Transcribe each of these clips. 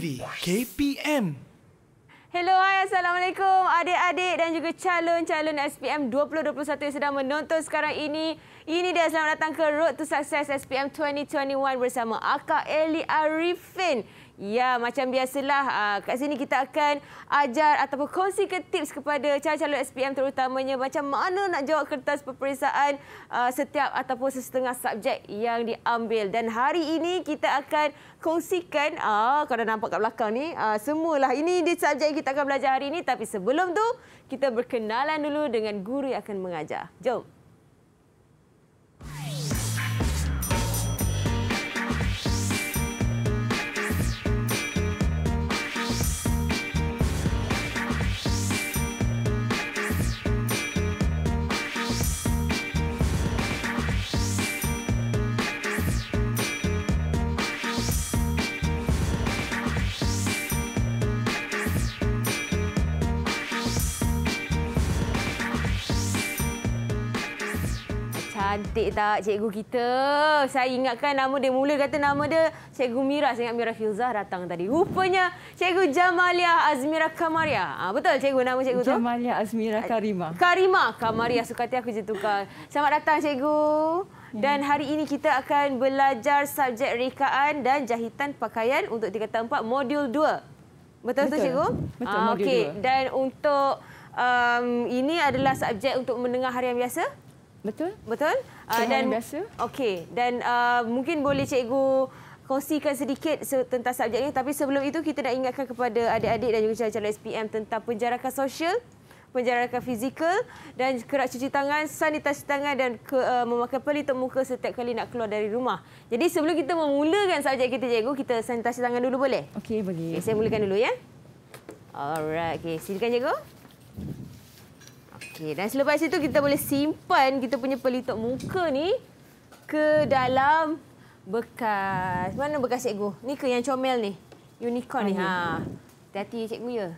TV KPM. Hello, hai. Assalamualaikum adik-adik dan juga calon-calon SPM 2021 yang sedang menonton sekarang ini. Ini dia selamat datang ke Road to Success SPM 2021 bersama Akak Eli Arifin Ya, macam biasalah. Ah, kat sini kita akan ajar ataupun kongsikan tips kepada calon-calon SPM terutamanya macam mana nak jawab kertas peperiksaan ah, setiap ataupun sesetengah subjek yang diambil. Dan hari ini kita akan kongsikan, ah, kau dah nampak kat belakang ni, semualah. Ini dia subjek yang kita akan belajar hari ini. Tapi sebelum tu kita berkenalan dulu dengan guru yang akan mengajar. Jom. Jom. cantik tak cikgu kita? Saya ingatkan nama dia mula kata nama dia Cikgu Mira. Saya ingat Mira Filzah datang tadi. Rupanya Cikgu Jamalia Azmira Kamaria. Ha, betul cikgu nama cikgu tu? Jamalia Azmira Karima. Karima Kamaria. Suka hati aku je tukar. Selamat datang cikgu. Ya. Dan hari ini kita akan belajar subjek rekaan dan jahitan pakaian untuk tingkatan tempat modul dua. Betul, betul tu cikgu? Betul, ha, modul okay. Dan untuk um, ini adalah subjek untuk mendengar harian biasa? Betul? Betul. Uh, dan biasa. Okey, dan uh, mungkin boleh cikgu kongsikan sedikit tentang subjek ini tapi sebelum itu kita nak ingatkan kepada adik-adik dan juga calon-calon SPM tentang penjarakan sosial penjarakan fizikal dan kerap cuci tangan, sanitasi tangan dan ke, uh, memakai pelitup muka setiap kali nak keluar dari rumah. Jadi sebelum kita memulakan subjek kita, cikgu, kita sanitasi tangan dulu boleh? Okey, boleh. Okay, saya mulakan dulu ya. Alright, okay, silakan cikgu. Okey, dan selepas itu kita boleh simpan kita punya pelitok muka ni ke dalam bekas. Mana bekas cikgu? Ni ke yang comel ni? Unicorn ni. Ha. Hati-hati cikgu ya.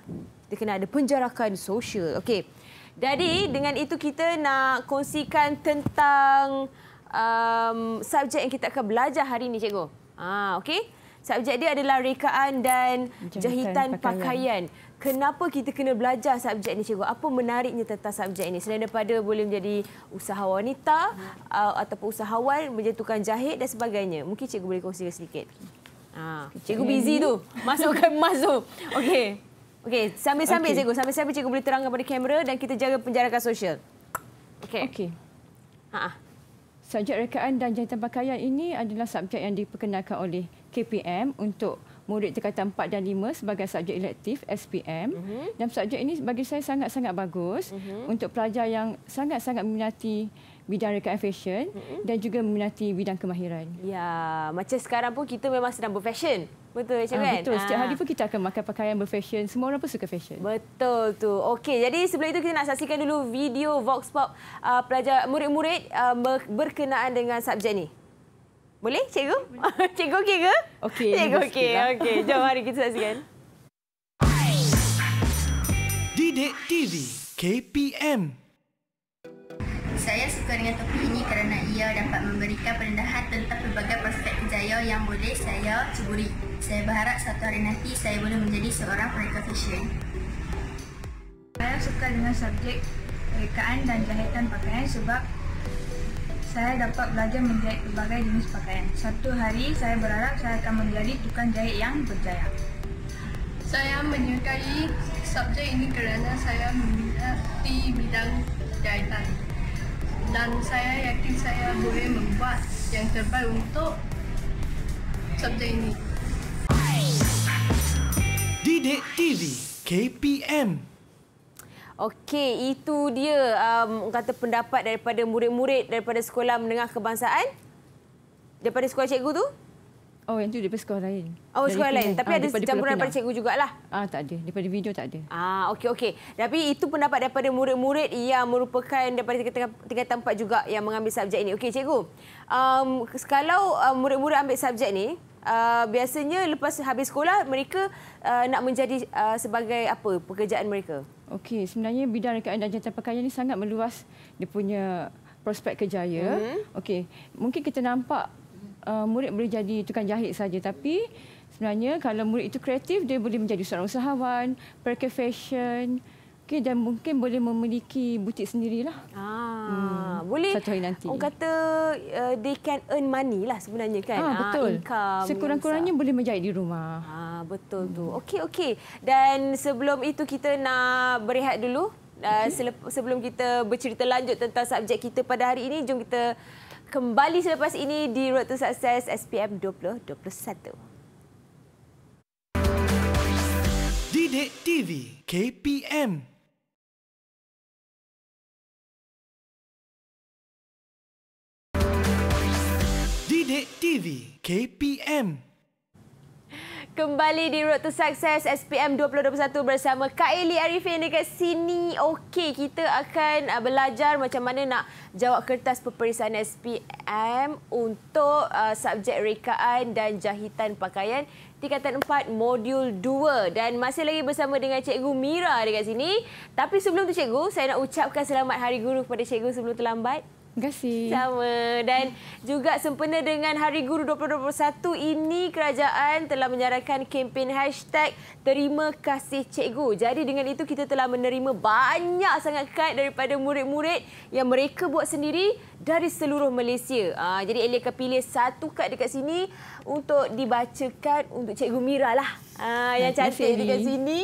Dia kena ada penjarakan sosial. Okey. Jadi dengan itu kita nak kongsikan tentang um, subjek yang kita akan belajar hari ini cikgu. Ha, okey. Subjek dia adalah rekaan dan jahitan, jahitan pakaian. pakaian kenapa kita kena belajar subjek ini cikgu? Apa menariknya tentang subjek ini? Selain daripada boleh menjadi usaha wanita hmm. ataupun usahawan tukang jahit dan sebagainya. Mungkin cikgu boleh kongsikan sedikit. Ah, cikgu busy tu. Masukkan masuk. tu. Okey. Okey, sambil-sambil okay. cikgu, sambil-sambil cikgu boleh terangkan pada kamera dan kita jaga penjarakan sosial. Okey. Okey. Ha ah. Subjek rekaan dan jahitan pakaian ini adalah subjek yang diperkenalkan oleh KPM untuk murid tingkatan 4 dan 5 sebagai subjek elektif SPM uh-huh. Mhm. dan subjek ini bagi saya sangat-sangat bagus uh-huh. untuk pelajar yang sangat-sangat meminati bidang rekaan fashion uh-huh. dan juga meminati bidang kemahiran. Ya, macam sekarang pun kita memang sedang berfashion. Betul macam ah, kan? betul. Setiap ah. hari pun kita akan makan pakaian berfashion. Semua orang pun suka fashion. Betul tu. Okey, jadi sebelum itu kita nak saksikan dulu video Vox Pop uh, pelajar murid-murid uh, berkenaan dengan subjek ini. Boleh cikgu? Boleh. Cikgu okey ke? Okey. Cikgu okey. Lah. Okey. Jom mari kita saksikan. Didik TV KPM Saya suka dengan topi ini kerana ia dapat memberikan pendahan tentang pelbagai prospek kerjaya yang boleh saya ceburi. Saya berharap satu hari nanti saya boleh menjadi seorang profesional. Saya suka dengan subjek rekaan dan jahitan pakaian sebab saya dapat belajar menjahit pelbagai jenis pakaian. Satu hari, saya berharap saya akan menjadi tukang jahit yang berjaya. Saya menyukai subjek ini kerana saya meminati bidang jahitan. Dan saya yakin saya boleh membuat yang terbaik untuk subjek ini. Didik TV KPM Okey, itu dia um, kata pendapat daripada murid-murid daripada sekolah menengah kebangsaan. Daripada sekolah cikgu tu? Oh, yang tu daripada sekolah lain. Oh, sekolah lain. Pindah. Tapi ah, ada campuran daripada cikgu jugalah. Ah, tak ada. Daripada video tak ada. Ah, okey okey. Tapi itu pendapat daripada murid-murid yang merupakan daripada tingkatan tempat juga yang mengambil subjek ini. Okey, cikgu. Um, kalau um, murid-murid ambil subjek ni, Uh, biasanya lepas habis sekolah mereka uh, nak menjadi uh, sebagai apa pekerjaan mereka? Okey, sebenarnya bidang rekaan dan jantan pakaian ini sangat meluas dia punya prospek kerjaya. Mm. Okey, mungkin kita nampak uh, murid boleh jadi tukang jahit saja tapi sebenarnya kalau murid itu kreatif dia boleh menjadi seorang usahawan, perke fashion, Okey dan mungkin boleh memiliki butik sendirilah. Ah, hmm. boleh. Satu hari nanti. Orang kata uh, they can earn money lah sebenarnya kan. Ah, ah betul. Ah, Sekurang-kurangnya boleh menjahit di rumah. Ah, betul hmm. tu. Okey okey. Dan sebelum itu kita nak berehat dulu. Uh, sebelum kita bercerita lanjut tentang subjek kita pada hari ini, jom kita kembali selepas ini di Road to Success SPM 2021. Didik TV KPM Sidik TV KPM Kembali di Road to Success SPM 2021 bersama Kak Eli Arifin Di sini. Okey, kita akan uh, belajar macam mana nak jawab kertas peperiksaan SPM untuk uh, subjek rekaan dan jahitan pakaian tingkatan 4 modul 2 dan masih lagi bersama dengan cikgu Mira dekat sini. Tapi sebelum tu cikgu, saya nak ucapkan selamat hari guru kepada cikgu sebelum terlambat. Terima kasih. Sama. Dan juga sempena dengan Hari Guru 2021 ini, kerajaan telah menyarankan kempen hashtag Terima Kasih Cikgu. Jadi dengan itu, kita telah menerima banyak sangat kad daripada murid-murid yang mereka buat sendiri dari seluruh Malaysia. Ah, jadi Elia akan pilih satu kad dekat sini untuk dibacakan untuk Cikgu Mira lah. Uh, yang cantik di sini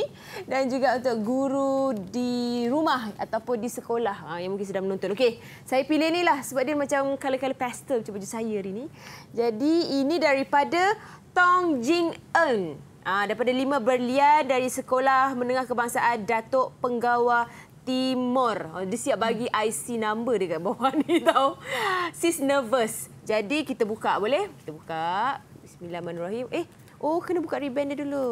dan juga untuk guru di rumah ataupun di sekolah uh, yang mungkin sedang menonton. Okey, saya pilih ni lah sebab dia macam kala-kala pastel macam baju saya hari ni. Jadi ini daripada Tong Jing Eun. Uh, ah, daripada lima berlian dari sekolah menengah kebangsaan Datuk Penggawa Timur. Oh, dia siap bagi IC number dekat bawah ni tau. Sis nervous. Jadi kita buka boleh? Kita buka. Bismillahirrahmanirrahim. Eh, Oh, kena buka ribbon dia dulu.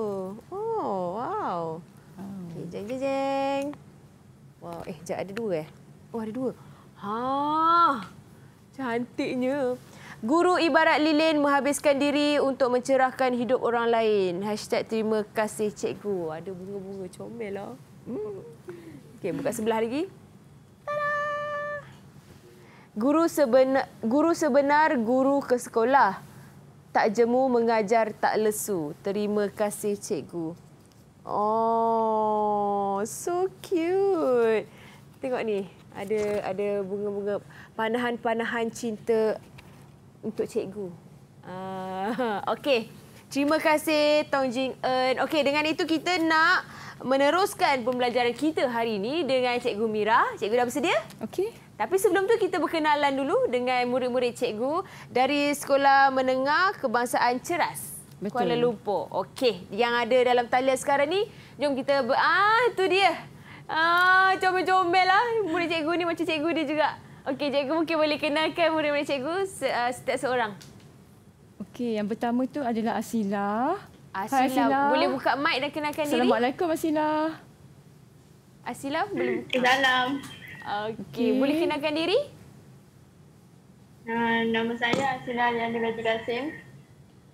Oh, wow. Okay, jeng jeng jeng. Wow, eh, jap ada dua eh. Oh, ada dua. Ha. Cantiknya. Guru ibarat lilin menghabiskan diri untuk mencerahkan hidup orang lain. Hashtag terima kasih cikgu. Ada bunga-bunga comel lah. Okay, buka sebelah lagi. Guru sebenar, guru sebenar guru ke sekolah. Tak jemu mengajar tak lesu. Terima kasih cikgu. Oh, so cute. Tengok ni, ada ada bunga-bunga panahan-panahan cinta untuk cikgu. Uh, Okey, terima kasih Tong Jing Eun. Okey, dengan itu kita nak meneruskan pembelajaran kita hari ini dengan Cikgu Mira. Cikgu dah bersedia? Okey. Tapi sebelum tu kita berkenalan dulu dengan murid-murid cikgu dari Sekolah Menengah Kebangsaan Ceras. Betul. Kuala Lumpur. Okey, yang ada dalam talian sekarang ni, jom kita ber... ah tu dia. Ah, comel-comel lah. Murid cikgu ni macam cikgu dia juga. Okey, cikgu mungkin boleh kenalkan murid-murid cikgu ah, setiap seorang. Okey, yang pertama tu adalah Asila. Asila. Hai Asila. Boleh buka mic dan kenalkan Assalamualaikum, diri. Assalamualaikum Asila. Asila, boleh buka. Assalamualaikum. Okey, boleh kenalkan diri? Uh, nama saya Asina Yandra Jurasim.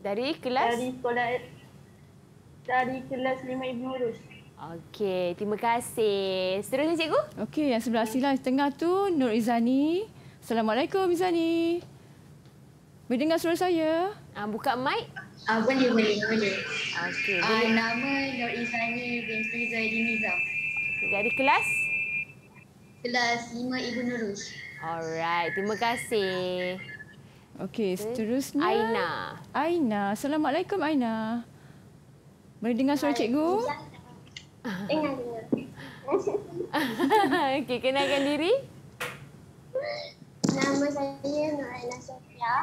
Dari kelas? Dari sekolah dari kelas 5 Ibnu Rus. Okey, terima kasih. Seterusnya cikgu. Okey, yang sebelah sila yang tengah tu Nur Izani. Assalamualaikum Izani. Boleh dengar suara saya? Ah, buka mic. Ah, boleh, boleh, boleh. Okey. Ah, nama Nur Izani binti Zaidi Nizam. Dari kelas? kelas 5 Ibu Nurus. Alright, terima kasih. Okey, seterusnya Aina. Aina, assalamualaikum Aina. Boleh dengar suara cikgu? Dengar. Okey, kenalkan diri. Nama saya Nurana Sofia.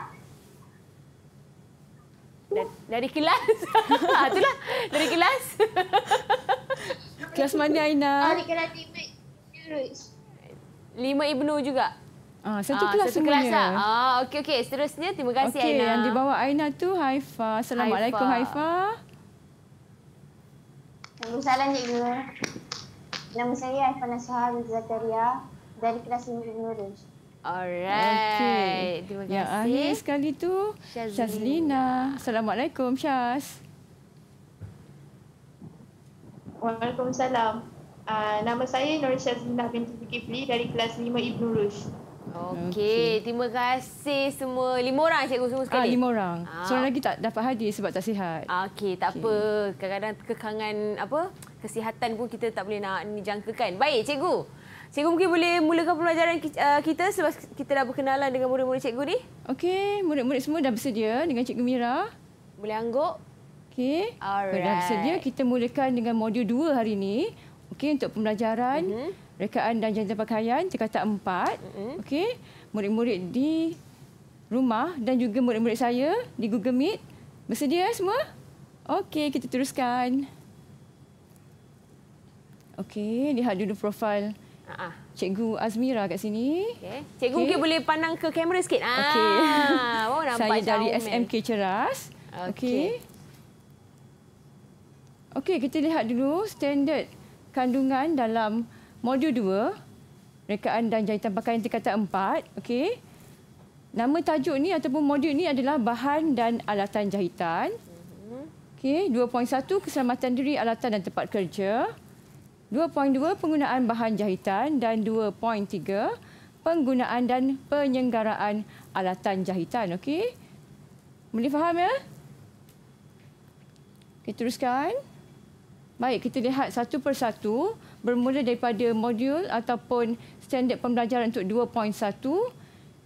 Dari kelas. Ah, itulah, dari kelas. kelas mana Aina? Oh, dari kelas lima ibnu juga. Ah, satu ah, kelas satu lah. Ah, okey okey. Seterusnya terima kasih okay, Aina. Okey, yang dibawa Aina tu Haifa. Assalamualaikum Haifa. Assalamualaikum Cikgu. Nama saya Haifa Nasha Zakaria dari kelas Ibnu Rush. Alright. Okay. Terima kasih. Yang akhir sekali tu Shazlina. Syazlina. Assalamualaikum Shaz. Waalaikumsalam. Ah, nama saya Nur Syazlinah binti Zulkifli dari kelas 5 Ibn Rush. Okey, okay. terima kasih semua. Lima orang cikgu semua sekali? Ah, lima orang. Ah. Seorang lagi tak dapat hadir sebab tak sihat. Ah, Okey, tak okay. apa. Kadang-kadang kekangan apa kesihatan pun kita tak boleh nak jangkakan. Baik, cikgu. Cikgu mungkin boleh mulakan pelajaran ah, kita sebab kita dah berkenalan dengan murid-murid cikgu ni. Okey, murid-murid semua dah bersedia dengan cikgu Mira. Boleh angguk. Okey. Alright. Dah bersedia, kita mulakan dengan modul dua hari ini. Okey untuk pembelajaran, uh-huh. rekaan dan jantan pakaian cekatan empat. Uh-huh. Okey murid-murid di rumah dan juga murid-murid saya di Google Meet. Bersedia semua? Okey, kita teruskan. Okey, lihat dulu profil uh Cikgu Azmira kat sini. Okay. Cikgu okay. mungkin boleh pandang ke kamera sikit. Okay. Ah, Okey. Oh, saya dari man. SMK Ceras. Okay. Okey, okay, kita lihat dulu standard kandungan dalam modul 2 rekaan dan jahitan pakaian tingkatan 4 okey nama tajuk ni ataupun modul ni adalah bahan dan alatan jahitan okey 2.1 keselamatan diri alatan dan tempat kerja 2.2 penggunaan bahan jahitan dan 2.3 penggunaan dan penyenggaraan alatan jahitan okey boleh faham ya kita okay, teruskan Baik, kita lihat satu persatu bermula daripada modul ataupun standard pembelajaran untuk 2.1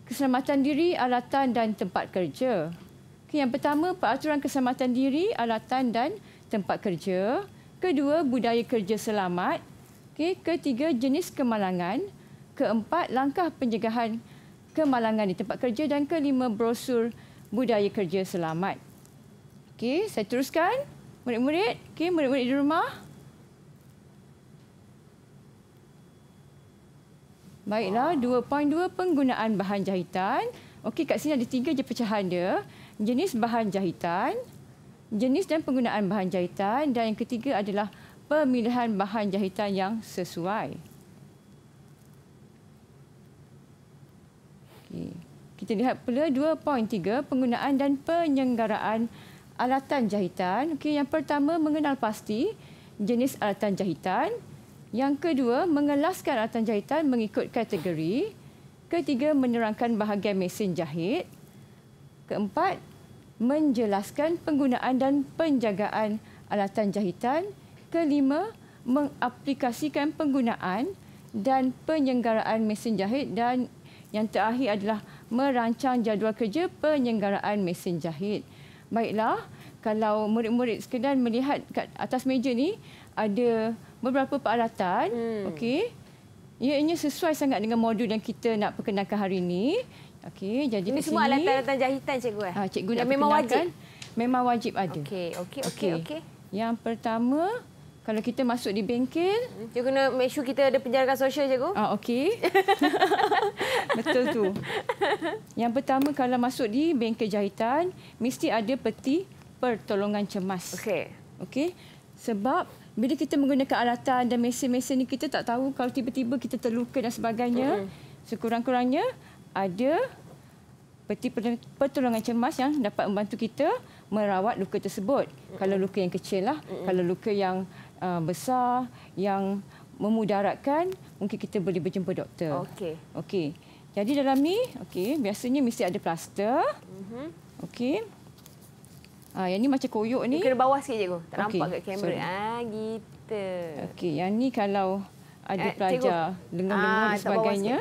keselamatan diri, alatan dan tempat kerja. Okay, yang pertama, peraturan keselamatan diri, alatan dan tempat kerja. Kedua, budaya kerja selamat. Okay, ketiga, jenis kemalangan. Keempat, langkah penjagaan kemalangan di tempat kerja. Dan kelima, brosur budaya kerja selamat. Okay, saya teruskan murid-murid, okey murid-murid di rumah. Baiklah, 2.2 penggunaan bahan jahitan. Okey, kat sini ada tiga je pecahan dia. Jenis bahan jahitan, jenis dan penggunaan bahan jahitan dan yang ketiga adalah pemilihan bahan jahitan yang sesuai. Okey. Kita lihat pula 2.3 penggunaan dan penyenggaraan alatan jahitan. Okey, yang pertama mengenal pasti jenis alatan jahitan. Yang kedua, mengelaskan alatan jahitan mengikut kategori. Ketiga, menerangkan bahagian mesin jahit. Keempat, menjelaskan penggunaan dan penjagaan alatan jahitan. Kelima, mengaplikasikan penggunaan dan penyenggaraan mesin jahit dan yang terakhir adalah merancang jadual kerja penyenggaraan mesin jahit baiklah kalau murid-murid sekedar melihat kat atas meja ni ada beberapa peralatan hmm. okey ini sesuai sangat dengan modul yang kita nak perkenalkan hari ini okey jadi ini semua alat-alatan jahitan cikgu eh ah, cikgu yang nak memang wajib memang wajib ada okey okey okey okay. okay. yang pertama kalau kita masuk di bengkel, dia kena make sure kita ada penjarakan sosial je, Gu. Ah, okey. Betul tu. Yang pertama kalau masuk di bengkel jahitan, mesti ada peti pertolongan cemas. Okey. Okey. Sebab bila kita menggunakan alatan dan mesin-mesin ni kita tak tahu kalau tiba-tiba kita terluka dan sebagainya, mm. sekurang-kurangnya ada peti pertolongan cemas yang dapat membantu kita merawat luka tersebut. Mm. Kalau luka yang kecil lah, mm. kalau luka yang uh, besar yang memudaratkan mungkin kita boleh berjumpa doktor. Okey. Okey. Jadi dalam ni okey biasanya mesti ada plaster. Mhm. Okey. Ah yang ni macam koyok ni. Kena bawah sikit je tu. Tak okay. nampak kat kamera. Ah gitu. Okey, yang ni kalau ada eh, pelajar lengan-lengan ah, dan sebagainya.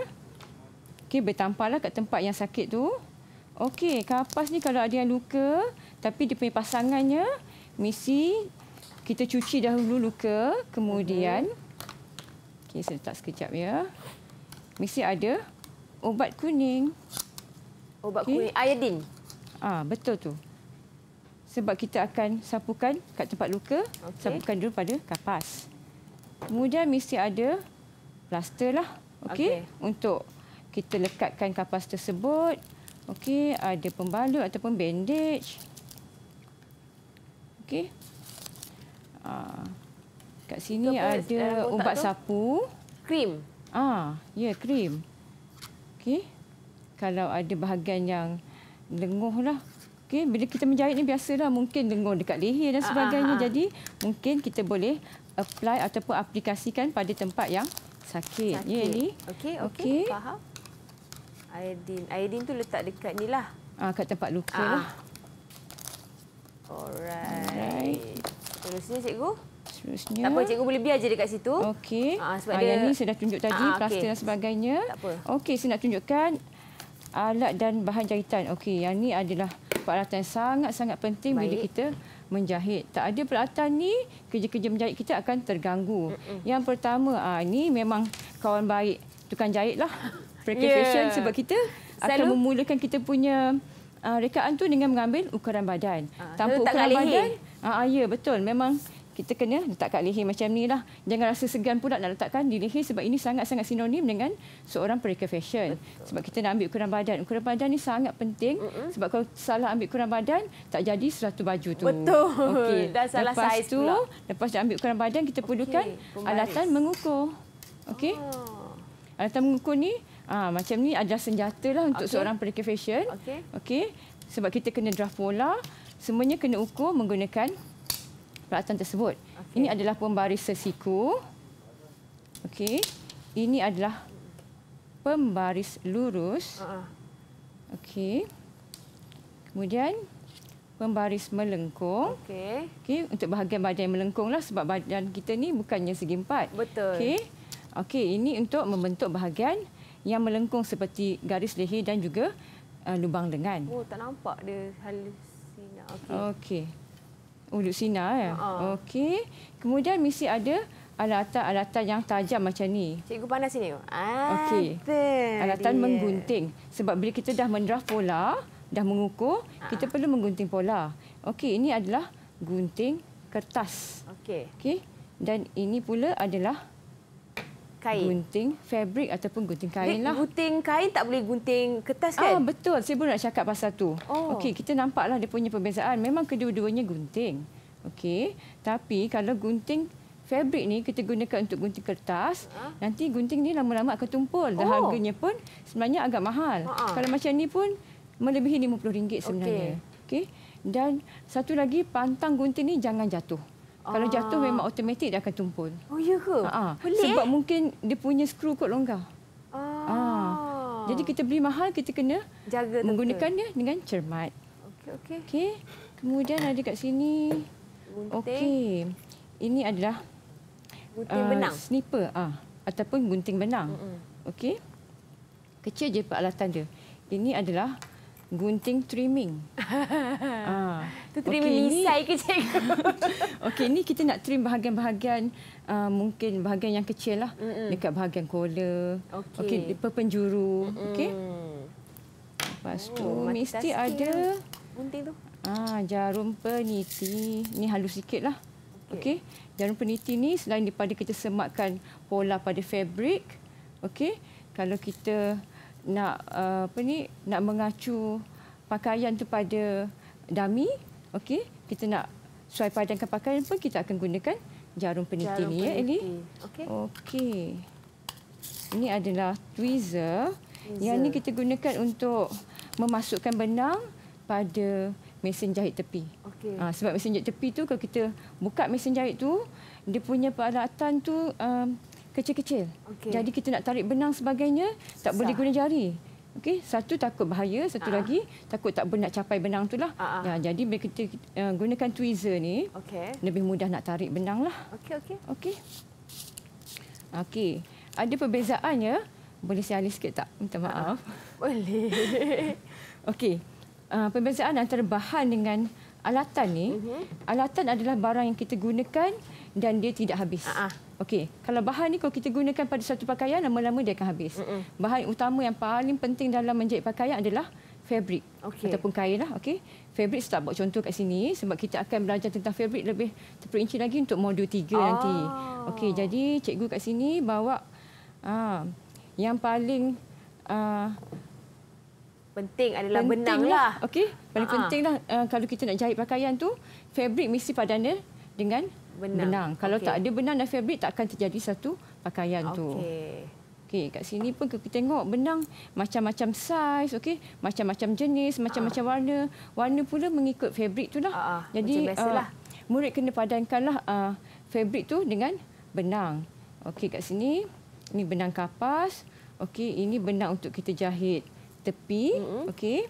Okey, bertampalah kat tempat yang sakit tu. Okey, kapas ni kalau ada yang luka tapi dia punya pasangannya mesti kita cuci dahulu luka kemudian okey saya letak sekejap ya mesti ada ubat kuning ubat okay. kuning iodin ah betul tu sebab kita akan sapukan kat tempat luka okay. sapukan dulu pada kapas kemudian mesti ada plaster lah okey okay. untuk kita lekatkan kapas tersebut okey ada pembalut ataupun bandage okey Ah. Kat sini Kepul, ada ubat sapu, krim. Ah, ya yeah, krim. Okey. Kalau ada bahagian yang lenguh lah. Okey, bila kita menjahit ni biasalah mungkin lenguh dekat leher dan ah, sebagainya. Ah, ah, Jadi mungkin kita boleh apply ataupun aplikasikan pada tempat yang sakit. sakit. Ya yeah, ni. Okey, okey. Okay. Faham? Iodin. Iodin tu letak dekat ni lah. Ah, kat tempat luka lah. ah. lah. Alright. Alright. Seterusnya cikgu. Seterusnya. Tak apa cikgu boleh biar je dekat situ. Okey. Ah, ah yang ni saya dah tunjuk tadi ah, plaster okay. dan sebagainya. Okey saya nak tunjukkan alat dan bahan jahitan. Okey yang ni adalah peralatan sangat-sangat penting Baik. bila kita menjahit. Tak ada peralatan ni kerja-kerja menjahit kita akan terganggu. Mm -mm. Yang pertama ah ni memang kawan baik tukang jahitlah. Precision yeah. sebab kita Selur? akan memulakan kita punya uh, rekaan tu dengan mengambil ukuran badan. Ha, Tanpa ukuran badan Ah, ah, ya, betul. Memang kita kena letak kat leher macam ni lah. Jangan rasa segan pula nak letakkan di leher sebab ini sangat-sangat sinonim dengan seorang pereka fashion. Betul. Sebab kita nak ambil ukuran badan. Ukuran badan ni sangat penting mm -mm. sebab kalau salah ambil ukuran badan, tak jadi satu baju tu. Betul. Okay. Dan salah lepas saiz tu, pula. Lepas tu, lepas ambil ukuran badan, kita perlukan okay. alatan mengukur. okay? Oh. Alatan mengukur ni, ah, macam ni adalah senjata lah untuk okay. seorang pereka fashion. Okey. Okay. Sebab kita kena draft pola semuanya kena ukur menggunakan peralatan tersebut. Okay. Ini adalah pembaris sesiku, Okey. Ini adalah pembaris lurus. Okey. Kemudian pembaris melengkung. Okey. Okey, untuk bahagian badan yang melengkunglah sebab badan kita ni bukannya segi empat. Betul. Okey. Okey, ini untuk membentuk bahagian yang melengkung seperti garis leher dan juga uh, lubang lengan. Oh, tak nampak dia halus. Okey. Okay. Oh, Udut sinar ya. Uh eh? -huh. Ha, ha. Okey. Kemudian mesti ada alatan-alatan yang tajam macam ni. Cikgu panas sini. Okey. Alatan dia. menggunting. Sebab bila kita dah mendraft pola, dah mengukur, uh ha, -huh. kita perlu menggunting pola. Okey, ini adalah gunting kertas. Okey. Okey. Dan ini pula adalah kain. Gunting fabric ataupun gunting kain lah. Gunting kain tak boleh gunting kertas ah, kan? Ah betul. Saya pun nak cakap pasal tu. Oh. Okey, kita nampaklah dia punya perbezaan. Memang kedua-duanya gunting. Okey. Tapi kalau gunting fabric ni kita gunakan untuk gunting kertas, huh? Ha? nanti gunting ni lama-lama akan tumpul dan oh. harganya pun sebenarnya agak mahal. Uh-huh. Kalau macam ni pun melebihi RM50 sebenarnya. Okey. Okay. Dan satu lagi pantang gunting ni jangan jatuh. Kalau ah. jatuh memang otomatik dia akan tumpul. Oh ya ke? Ha, ha. Pelik. Sebab mungkin dia punya skru kot longgar. Ah. ah. Jadi kita beli mahal kita kena jaga menggunakannya tentu. dengan cermat. Okey okey. Okey. Kemudian ada kat sini gunting. Okey. Ini adalah gunting uh, benang. Snipper ah ataupun gunting benang. Mm -hmm. Okey. Kecil je peralatan dia. Ini adalah gunting trimming. Itu ah. trimming okay, nisai ke cikgu? Okey, ni kita nak trim bahagian-bahagian uh, mungkin bahagian yang kecil lah. Mm -mm. Dekat bahagian kola. Okey. Okay, per penjuru. Mm -mm. Okey. Lepas tu oh, mesti ada lah, gunting tu. Ah, jarum peniti. Ni halus sikit lah. Okey. Okay. Jarum peniti ni selain daripada kita semakkan pola pada fabric. Okey. Kalau kita nak uh, apa ni nak mengacu pakaian tu pada dami okey kita nak suai padankan pakaian pun kita akan gunakan jarum peniti ni ya ini okey okey ini adalah tweezer, tweezer. yang ini kita gunakan untuk memasukkan benang pada mesin jahit tepi. Okay. Ha, ah, sebab mesin jahit tepi tu kalau kita buka mesin jahit tu dia punya peralatan tu um, kecil-kecil. Okay. Jadi kita nak tarik benang sebagainya, Susah. tak boleh guna jari. Okey, satu takut bahaya, satu Aa. Ah. lagi takut tak nak capai benang itulah. Aa. Ah, ah. Ya, jadi bila kita uh, gunakan tweezer ni, okay. lebih mudah nak tarik benanglah. Okey, okey. Okey. Okey. Ada perbezaannya. Boleh saya alih sikit tak? Minta maaf. Aa. Boleh. okey. Uh, perbezaan antara bahan dengan alatan ni, uh mhm. -huh. alatan adalah barang yang kita gunakan dan dia tidak habis. Aa. Okey, kalau bahan ni kalau kita gunakan pada satu pakaian lama-lama dia akan habis. Mm -mm. Bahan utama yang paling penting dalam menjahit pakaian adalah fabric okay. ataupun kain lah. Okey. Fabric saya buat contoh kat sini sebab kita akan belajar tentang fabric lebih terperinci lagi untuk modul 3 oh. Ah. nanti. Okey, jadi cikgu kat sini bawa ah, yang paling ah, penting adalah benang lah. Okey, paling uh -huh. Ah. pentinglah uh, ah, kalau kita nak jahit pakaian tu fabric mesti padan dengan benang. benang. Kalau okay. tak ada benang dan fabric tak akan terjadi satu pakaian okay. tu. Okey. Okey, kat sini pun kita tengok benang macam-macam size, okey, macam-macam jenis, macam-macam uh. warna. Warna pula mengikut fabric itulah. Uh, ah, uh, ah. Jadi uh, murid kena padankanlah a uh, fabric tu dengan benang. Okey, kat sini ni benang kapas. Okey, ini benang untuk kita jahit tepi. Mm -hmm. Okey.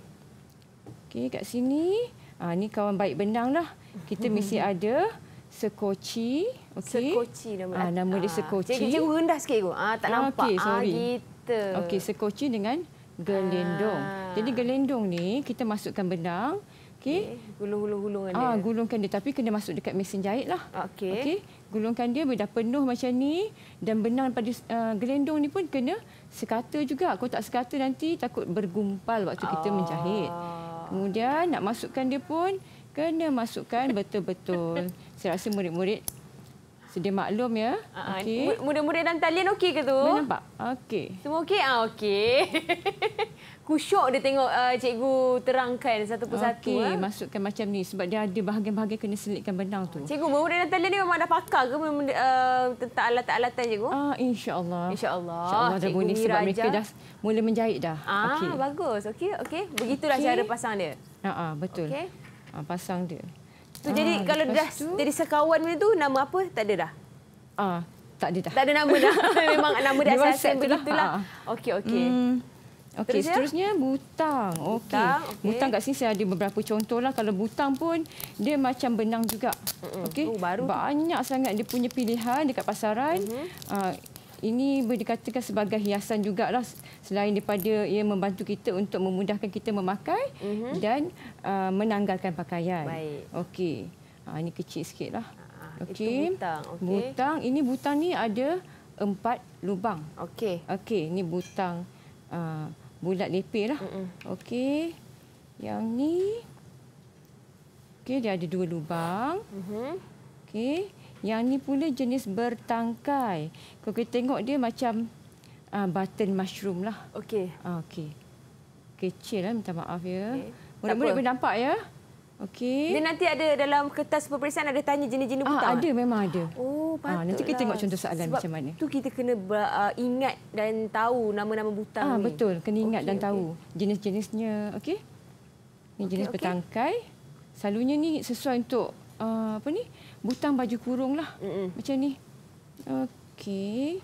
Okey, kat sini Ha, ini kawan baik benang lah. Kita mesti ada Sekoci, okey. Sekoci nama. Ah nama dia ah, Sekoci. Cikgu, cikgu rendah sikit kau. Ah tak nampak. Okay, ah, sorry. Ah kita. Okey, Sekoci dengan gelendong. Ah. Jadi gelendong ni kita masukkan benang, okey. Okay. Gulung-gulung-gulung dia. Ah gulungkan dia tapi kena masuk dekat mesin jahit lah. Okey. Okey, gulungkan dia bila dah penuh macam ni dan benang pada uh, ah, gelendong ni pun kena sekata juga. Kalau tak sekata nanti takut bergumpal waktu kita ah. menjahit. Kemudian nak masukkan dia pun kena masukkan betul-betul saya rasa murid-murid sedia maklum ya. Ah, ah, okey. Murid-murid dan talian okey ke tu? Mana nampak. Okey. Semua okey? Ah okey. Khusyuk dia tengok uh, cikgu terangkan satu persatu. Okey, ha? masukkan macam ni sebab dia ada bahagian-bahagian kena selitkan benang tu. Cikgu, murid dan talian ni memang dah pakar ke uh, tentang alat-alatan cikgu? Ah, uh, insya-Allah. Insya-Allah. Insya-Allah dah guna sebab Raja. mereka dah mula menjahit dah. Ah, okay. bagus. Okey, okey. Begitulah okay. cara pasang dia. Ha uh-huh, betul. Okey. Uh, pasang dia tu ah, jadi kalau dah tu? jadi sekawan macam tu nama apa tak ada dah. Ah, tak ada dah. Tak ada nama dah. Memang nama dia asas lah. begitulah. Ah. Okey okey. Hmm. Okey, ya? seterusnya butang. Okey. Butang, okay. butang kat sini saya ada beberapa contoh lah Kalau butang pun dia macam benang juga. Okey. Oh, Banyak tu. sangat dia punya pilihan dekat pasaran. Uh -huh. uh, ini boleh dikatakan sebagai hiasan juga lah. selain daripada ia membantu kita untuk memudahkan kita memakai mm -hmm. dan uh, menanggalkan pakaian. Okey. Ha, ini kecil sikitlah. Ah, ah. Okey. Butang. Okay. butang. Ini butang ni ada empat lubang. Okey. Okey, ini butang uh, bulat lepelah. Mm -mm. Okey. Yang ni Okey, dia ada dua lubang. Mhm. Mm Okey. Yang ni pula jenis bertangkai. Kau kita tengok dia macam uh, button mushroom lah. Okey. Ah, okey. Kecil lah, minta maaf ya. Murid-murid okay. boleh nampak ya. Okey. Dia nanti ada dalam kertas peperiksaan ada tanya jenis-jenis ah, butang. Ah, ada memang ada. Oh, patutlah. Ah, nanti kita tengok contoh soalan Sebab macam mana. Tu kita kena ingat dan tahu nama-nama butang. ah, ni. betul. Kena ingat okay, dan okay. tahu jenis-jenisnya. Okey. Ini okay, jenis okay. bertangkai. Selalunya ni sesuai untuk uh, apa ni? butang baju kurung lah. Mm -mm. Macam ni. Okey.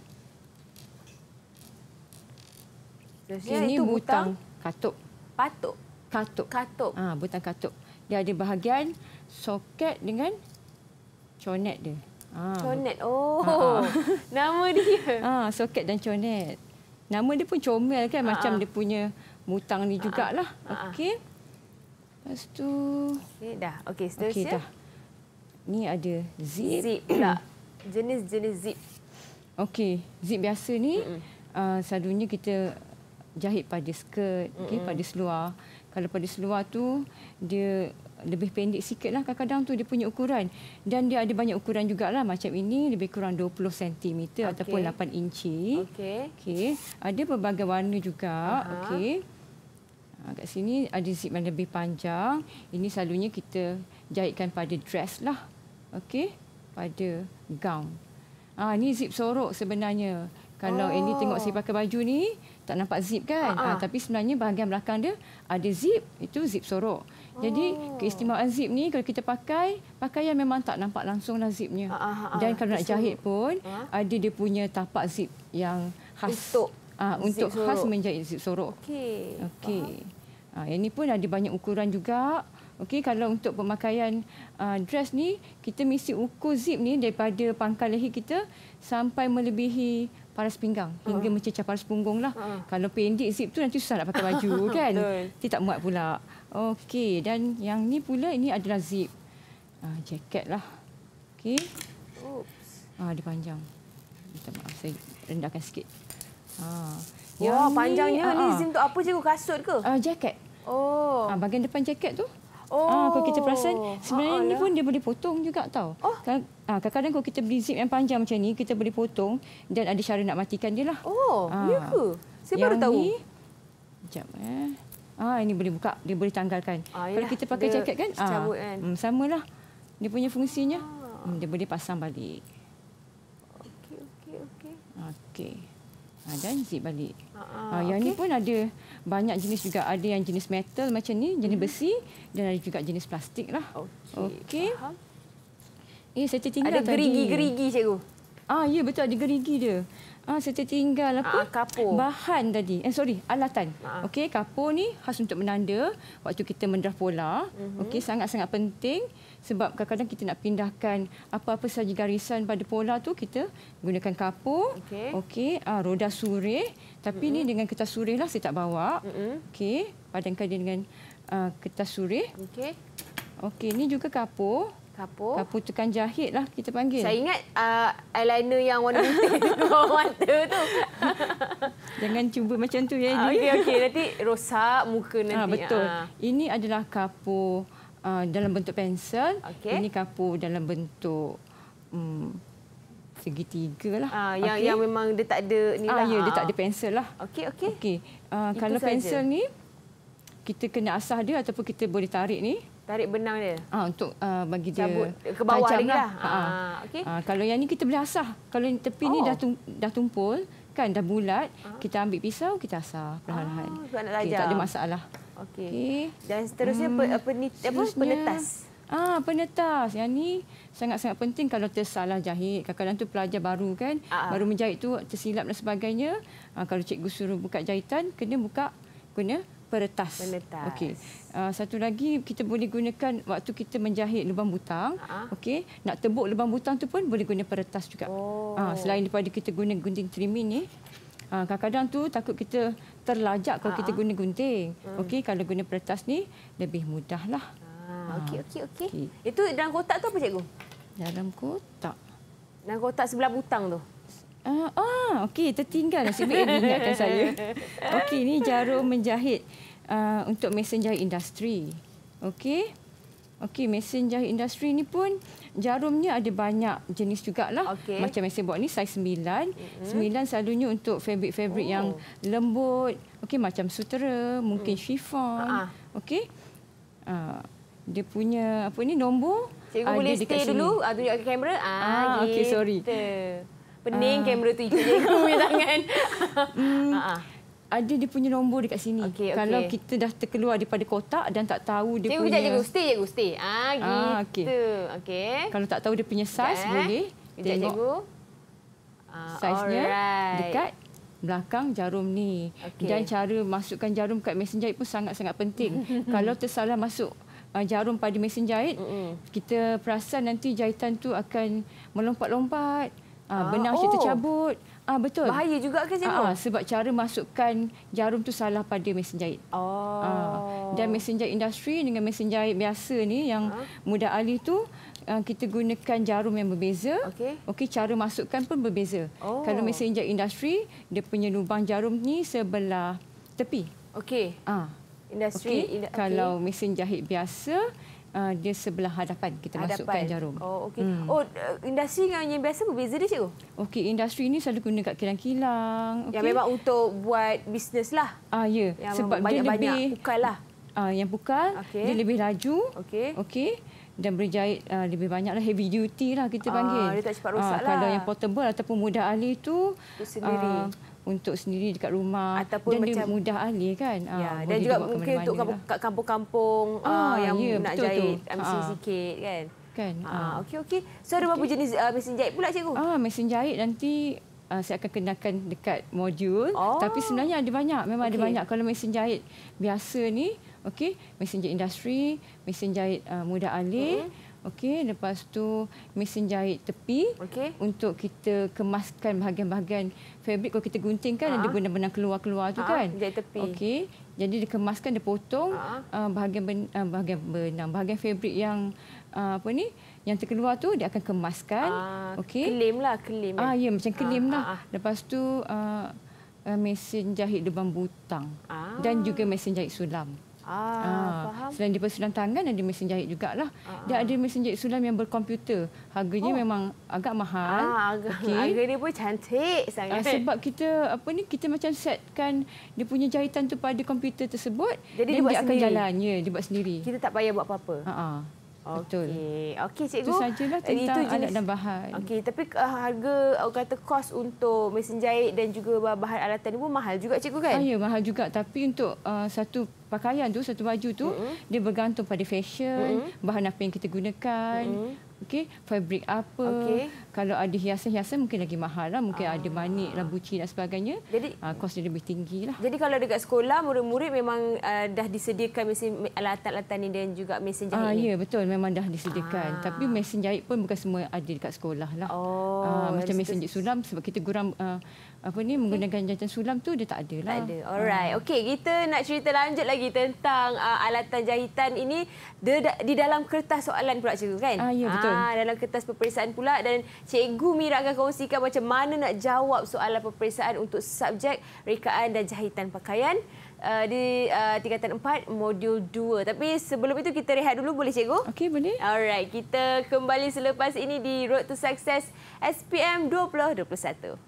Ini butang, butang katuk. Patuk? Katuk. Katuk. Ah, butang katuk. Dia ada bahagian soket dengan conet dia. Ha. Conet. Oh. Ha -ha. Nama dia. Ah, soket dan conet. Nama dia pun comel kan ha -ha. macam dia punya butang ni jugalah. Ha -ha. Okey. Pastu. Okey, dah. Okey, seterusnya. Okay, dah ni ada zip. Zip pula. Jenis-jenis zip. Okey, zip biasa ni mm-hmm. uh, selalunya kita jahit pada skirt, mm-hmm. okay, pada seluar. Kalau pada seluar tu dia lebih pendek sikit lah kadang-kadang tu dia punya ukuran. Dan dia ada banyak ukuran juga lah macam ini lebih kurang 20 cm okay. ataupun 8 inci. Okey. Okey. Ada berbagai warna juga. Uh-huh. Okey. Ah, kat sini ada zip yang lebih panjang. Ini selalunya kita jahitkan pada dress lah okey pada gaun. Ah ha, ni zip sorok sebenarnya. Kalau oh. ini tengok saya pakai baju ni tak nampak zip kan? Ah, tapi sebenarnya bahagian belakang dia ada zip, itu zip sorok. Oh. Jadi keistimewaan zip ni kalau kita pakai, pakaian memang tak nampak langsunglah zipnya. Ha, ha, Dan kalau nak jahit pun ha? ada dia punya tapak zip yang khas untuk, ah, untuk khas menjahit zip sorok. Okey. Okey. Ah ini pun ada banyak ukuran juga. Okey, kalau untuk pemakaian uh, dress ni, kita mesti ukur zip ni daripada pangkal leher kita sampai melebihi paras pinggang hingga uh. Ah. mencecah paras punggung lah. Uh. Kalau pendek zip tu nanti susah nak pakai baju kan? Tidak tak muat pula. Okey, dan yang ni pula ini adalah zip. Uh, jaket lah. Okey. Oops. Ah, uh, dia panjang. Minta maaf, saya rendahkan sikit. Ah. Uh. Wah, panjangnya ni, uh, ni zip tu apa cikgu? Kasut ke? Uh, jaket. Oh. Ah, uh, bagian depan jaket tu. Oh. Ha, kalau kita oh. perasan, sebenarnya ha, ni pun dia boleh potong juga tau. Oh. Kan, ah, kadang-kadang kalau kita beli zip yang panjang macam ni, kita boleh potong dan ada cara nak matikan dia lah. Oh, ha. ya ke? Saya yang baru tahu. Ni, sekejap eh. Ah, ini boleh buka, dia boleh tanggalkan. Ha, kalau kita pakai dia jaket kan, ha, kan? Hmm, sama lah. Dia punya fungsinya, ha. dia boleh pasang balik. Okey, okey, okey. Okey. Ha, dan zip balik. Ah, ha, yang okay. ni pun ada banyak jenis juga ada yang jenis metal macam ni jenis hmm. besi dan ada juga jenis plastik lah. Okey. Okay. Eh saya tertinggal ada gerigi-gerigi cikgu. Ah ya betul ada gerigi dia. Ah saya tertinggal apa? Ah, kapur. Bahan tadi. Eh sorry, alatan. Ah. Okey, kapur ni khas untuk menanda waktu kita mendraf pola. Mm -hmm. Okey, sangat-sangat penting sebab kadang-kadang kita nak pindahkan apa-apa saja garisan pada pola tu kita gunakan kapur. Okey. Okey, ah, roda surih. Tapi mm -hmm. ni dengan kertas surih lah saya tak bawa. Mm -hmm. Okey, padankan dia dengan uh, kertas surih. Okey. Okey, ni juga kapur. Kapur. Kapur tekan jahit lah kita panggil. Saya ingat uh, eyeliner yang warna putih mata tu. Jangan cuba macam tu ya. Ah, okey okey nanti rosak muka ah, nanti. Ha, betul. Ha. Ini adalah kapur uh, dalam bentuk pensel. Okay. Ini kapur dalam bentuk um, segitiga lah. Ah, yang okay. yang memang dia tak ada ni ah, lah. Ah, ya, dia tak ah. ada pensel lah. Okey, okey. Okey. Uh, kalau pensel ni kita kena asah dia ataupun kita boleh tarik ni. Tarik benang dia. Ah, untuk uh, bagi dia cabut ke bawah lagi lah. Ha, ah, okey. Ah, kalau yang ni kita boleh asah. Kalau yang tepi oh. ni dah tum, dah tumpul, kan dah bulat, ah. kita ambil pisau kita asah perlahan-lahan. Ah, okay, tak ada masalah. Okey. Okay. Dan seterusnya hmm, apa apa ni apa penetas. Ah, penetas. Yang ni sangat-sangat penting kalau tersalah jahit. Kadang-kadang tu pelajar baru kan, uh baru menjahit tu tersilap dan sebagainya. Ah, kalau cikgu suruh buka jahitan, kena buka guna peretas. Peretas. Okey. Uh, satu lagi kita boleh gunakan waktu kita menjahit lubang butang. uh Okey. Nak tebuk lubang butang tu pun boleh guna peretas juga. Oh. Uh, selain daripada kita guna gunting trimming ni. Uh, kadang-kadang tu takut kita terlajak kalau uh kita guna gunting. Hmm. Okey. Kalau guna peretas ni lebih mudah lah. Ah, ah, okey okey okey. Okay. Itu dalam kotak tu apa cikgu? Dalam kotak. Dalam kotak sebelah butang tu. Ah, uh, oh, okey tertinggal nasib baik dia ingatkan saya. Okey, ni jarum menjahit uh, untuk mesin jahit industri. Okey. Okey, mesin jahit industri ni pun jarumnya ada banyak jenis juga lah. Okay. Macam mesin buat ni saiz 9. Mm-hmm. 9 selalunya untuk fabric-fabric oh. yang lembut. Okey, macam sutera, mungkin mm. chiffon. Uh-huh. Okey. Uh, dia punya apa ni nombor cikgu ah, boleh stay sini. dulu uh, ah, tunjuk ke kamera ah, ah okey sorry pening uh. kamera tu cikgu punya tangan mm, ada dia punya nombor dekat sini okay, okay. kalau kita dah terkeluar daripada kotak dan tak tahu dia cikgu, punya cikgu stay cikgu stay ah gitu ah, okey okay. kalau tak tahu dia punya size okay. Eh. boleh kejap, tengok cikgu. Ah, saiznya alright. dekat belakang jarum ni okay. dan cara masukkan jarum kat mesin jahit pun sangat-sangat penting kalau tersalah masuk uh, jarum pada mesin jahit mm-hmm. kita perasan nanti jahitan tu akan melompat-lompat uh, ah, ah, benang oh. tercabut Ah betul. Bahaya juga ke jarum? Ah, sebab cara masukkan jarum tu salah pada mesin jahit. Oh. Ah, dan mesin jahit industri dengan mesin jahit biasa ni yang ah. mudah alih tu ah, kita gunakan jarum yang berbeza. Okey. Okey, cara masukkan pun berbeza. Oh. Kalau mesin jahit industri, dia punya lubang jarum ni sebelah tepi. Okey. Ah industri okay. in, okay. kalau mesin jahit biasa uh, dia sebelah hadapan kita hadapan. masukkan jarum. Oh okey. Hmm. Oh eh, industri dengan yang biasa berbeza dia cikgu? Okey, industri ini selalu guna kat kilang-kilang. Okay. Yang memang untuk buat bisnes lah. Ah ya, yang sebab banyak -banyak dia lebih pukal lah. Uh, yang pukal okay. dia lebih laju. Okey. Okey. Dan boleh jahit uh, lebih banyak lah, heavy duty lah kita ah, panggil. Ah, dia tak cepat rosak uh, lah. Kalau yang portable ataupun mudah ahli tu, tu sendiri untuk sendiri dekat rumah ataupun dan macam mudah alih kan. Ah, ya, ah, dan juga mungkin untuk kat kampung-kampung ah, ah ya, yang ya, nak betul jahit tu. MC ah. sikit kan. Kan. Ah, ah. okey okey. So ada okay. berapa jenis uh, mesin jahit pula cikgu? Ah, mesin jahit nanti Uh, saya akan kenalkan dekat modul oh. tapi sebenarnya ada banyak memang okay. ada banyak kalau mesin jahit biasa ni okey mesin jahit industri mesin jahit uh, mudah alih mm. okey lepas tu mesin jahit tepi okay. untuk kita kemaskan bahagian-bahagian fabric kalau kita gunting kan ada ah. benang-benang keluar-keluar tu ah, kan. Dia tepi. Okey. Jadi dikemaskan, kemaskan dia potong uh, bahagian benang, uh, bahagian benang bahagian fabric yang uh, apa ni yang terkeluar tu dia akan kemaskan. Okey. Kelim lah, kelim. Ah eh. ya macam kelim lah. Lepas tu uh, mesin jahit lubang butang Aa. dan juga mesin jahit sulam. Ah, ah. faham. Selain di sulam tangan ada mesin jahit jugalah. Ah. Dia ada mesin jahit sulam yang berkomputer. Harganya oh. memang agak mahal. Ah, okay. harga dia pun cantik sangat. Ah, sebab kita apa ni kita macam setkan dia punya jahitan tu pada komputer tersebut Jadi dia, dia, buat dia akan jalannya dia buat sendiri. Kita tak payah buat apa-apa. Ha. -apa. Ah. ah. Okey. Okey cikgu. Itu sajalah tentang itu jenis... alat dan bahan. Okey, tapi uh, harga aku kata kos untuk mesin jahit dan juga bahan alatan ni pun mahal juga cikgu kan? Ah, ya, mahal juga tapi untuk uh, satu pakaian tu, satu baju tu mm-hmm. dia bergantung pada fashion, mm-hmm. bahan apa yang kita gunakan. Mm-hmm. Okey, fabric apa? Okay kalau ada hiasan-hiasan mungkin lagi mahal lah. Mungkin ah. ada manik, lah, buci dan sebagainya. Jadi, uh, kos dia lebih tinggi lah. Jadi kalau dekat sekolah, murid-murid memang uh, dah disediakan mesin alat alatan ini dan juga mesin jahit ah, ini? Ya, betul. Memang dah disediakan. Ah. Tapi mesin jahit pun bukan semua ada dekat sekolah lah. Oh, uh, macam mesin jahit sulam sebab kita guram... Uh, apa ni menggunakan okay. jahitan sulam tu dia tak ada lah. Tak ada. Hmm. Alright. Hmm. Okey, kita nak cerita lanjut lagi tentang uh, alatan jahitan ini di, di dalam kertas soalan pula cikgu kan? Ah, ya ah, betul. Ah, dalam kertas peperiksaan pula dan cikgu Mira akan kongsikan macam mana nak jawab soalan peperiksaan untuk subjek rekaan dan jahitan pakaian uh, di uh, tingkatan 4 modul 2. Tapi sebelum itu kita rehat dulu boleh cikgu? Okey, boleh. Alright, kita kembali selepas ini di Road to Success SPM 2021.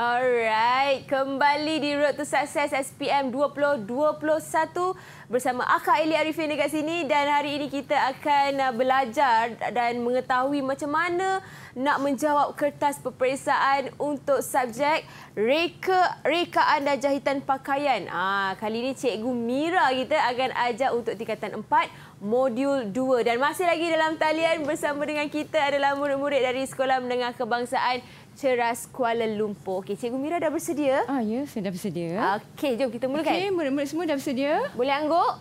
Alright, kembali di Road to Success SPM 2021 bersama Akak Eli Arifin dekat sini dan hari ini kita akan uh, belajar dan mengetahui macam mana nak menjawab kertas peperiksaan untuk subjek reka rekaan dan jahitan pakaian. Ah, kali ini Cikgu Mira kita akan ajar untuk tingkatan 4 modul 2 dan masih lagi dalam talian bersama dengan kita adalah murid-murid dari Sekolah Menengah Kebangsaan Ceras Kuala Lumpur. Okey, Cikgu Mira dah bersedia? Ah, ya, saya dah bersedia. Okey, jom kita mulakan. Okey, murid-murid semua dah bersedia? Boleh angguk?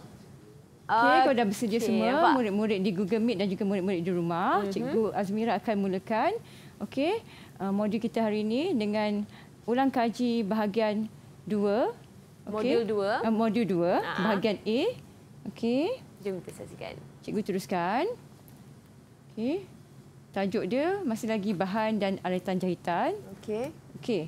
Okey, okay. kau dah bersedia okay. semua. Murid-murid di Google Meet dan juga murid-murid di rumah. Uh mhm. -huh. Cikgu Azmira akan mulakan. Okey, uh, modul kita hari ini dengan ulang kaji bahagian 2. Okay. Modul 2. Uh, modul 2, uh -huh. bahagian A. Okey. Jom kita saksikan. Cikgu teruskan. Okey. Tajuk dia masih lagi bahan dan alatan jahitan. Okey. Okey.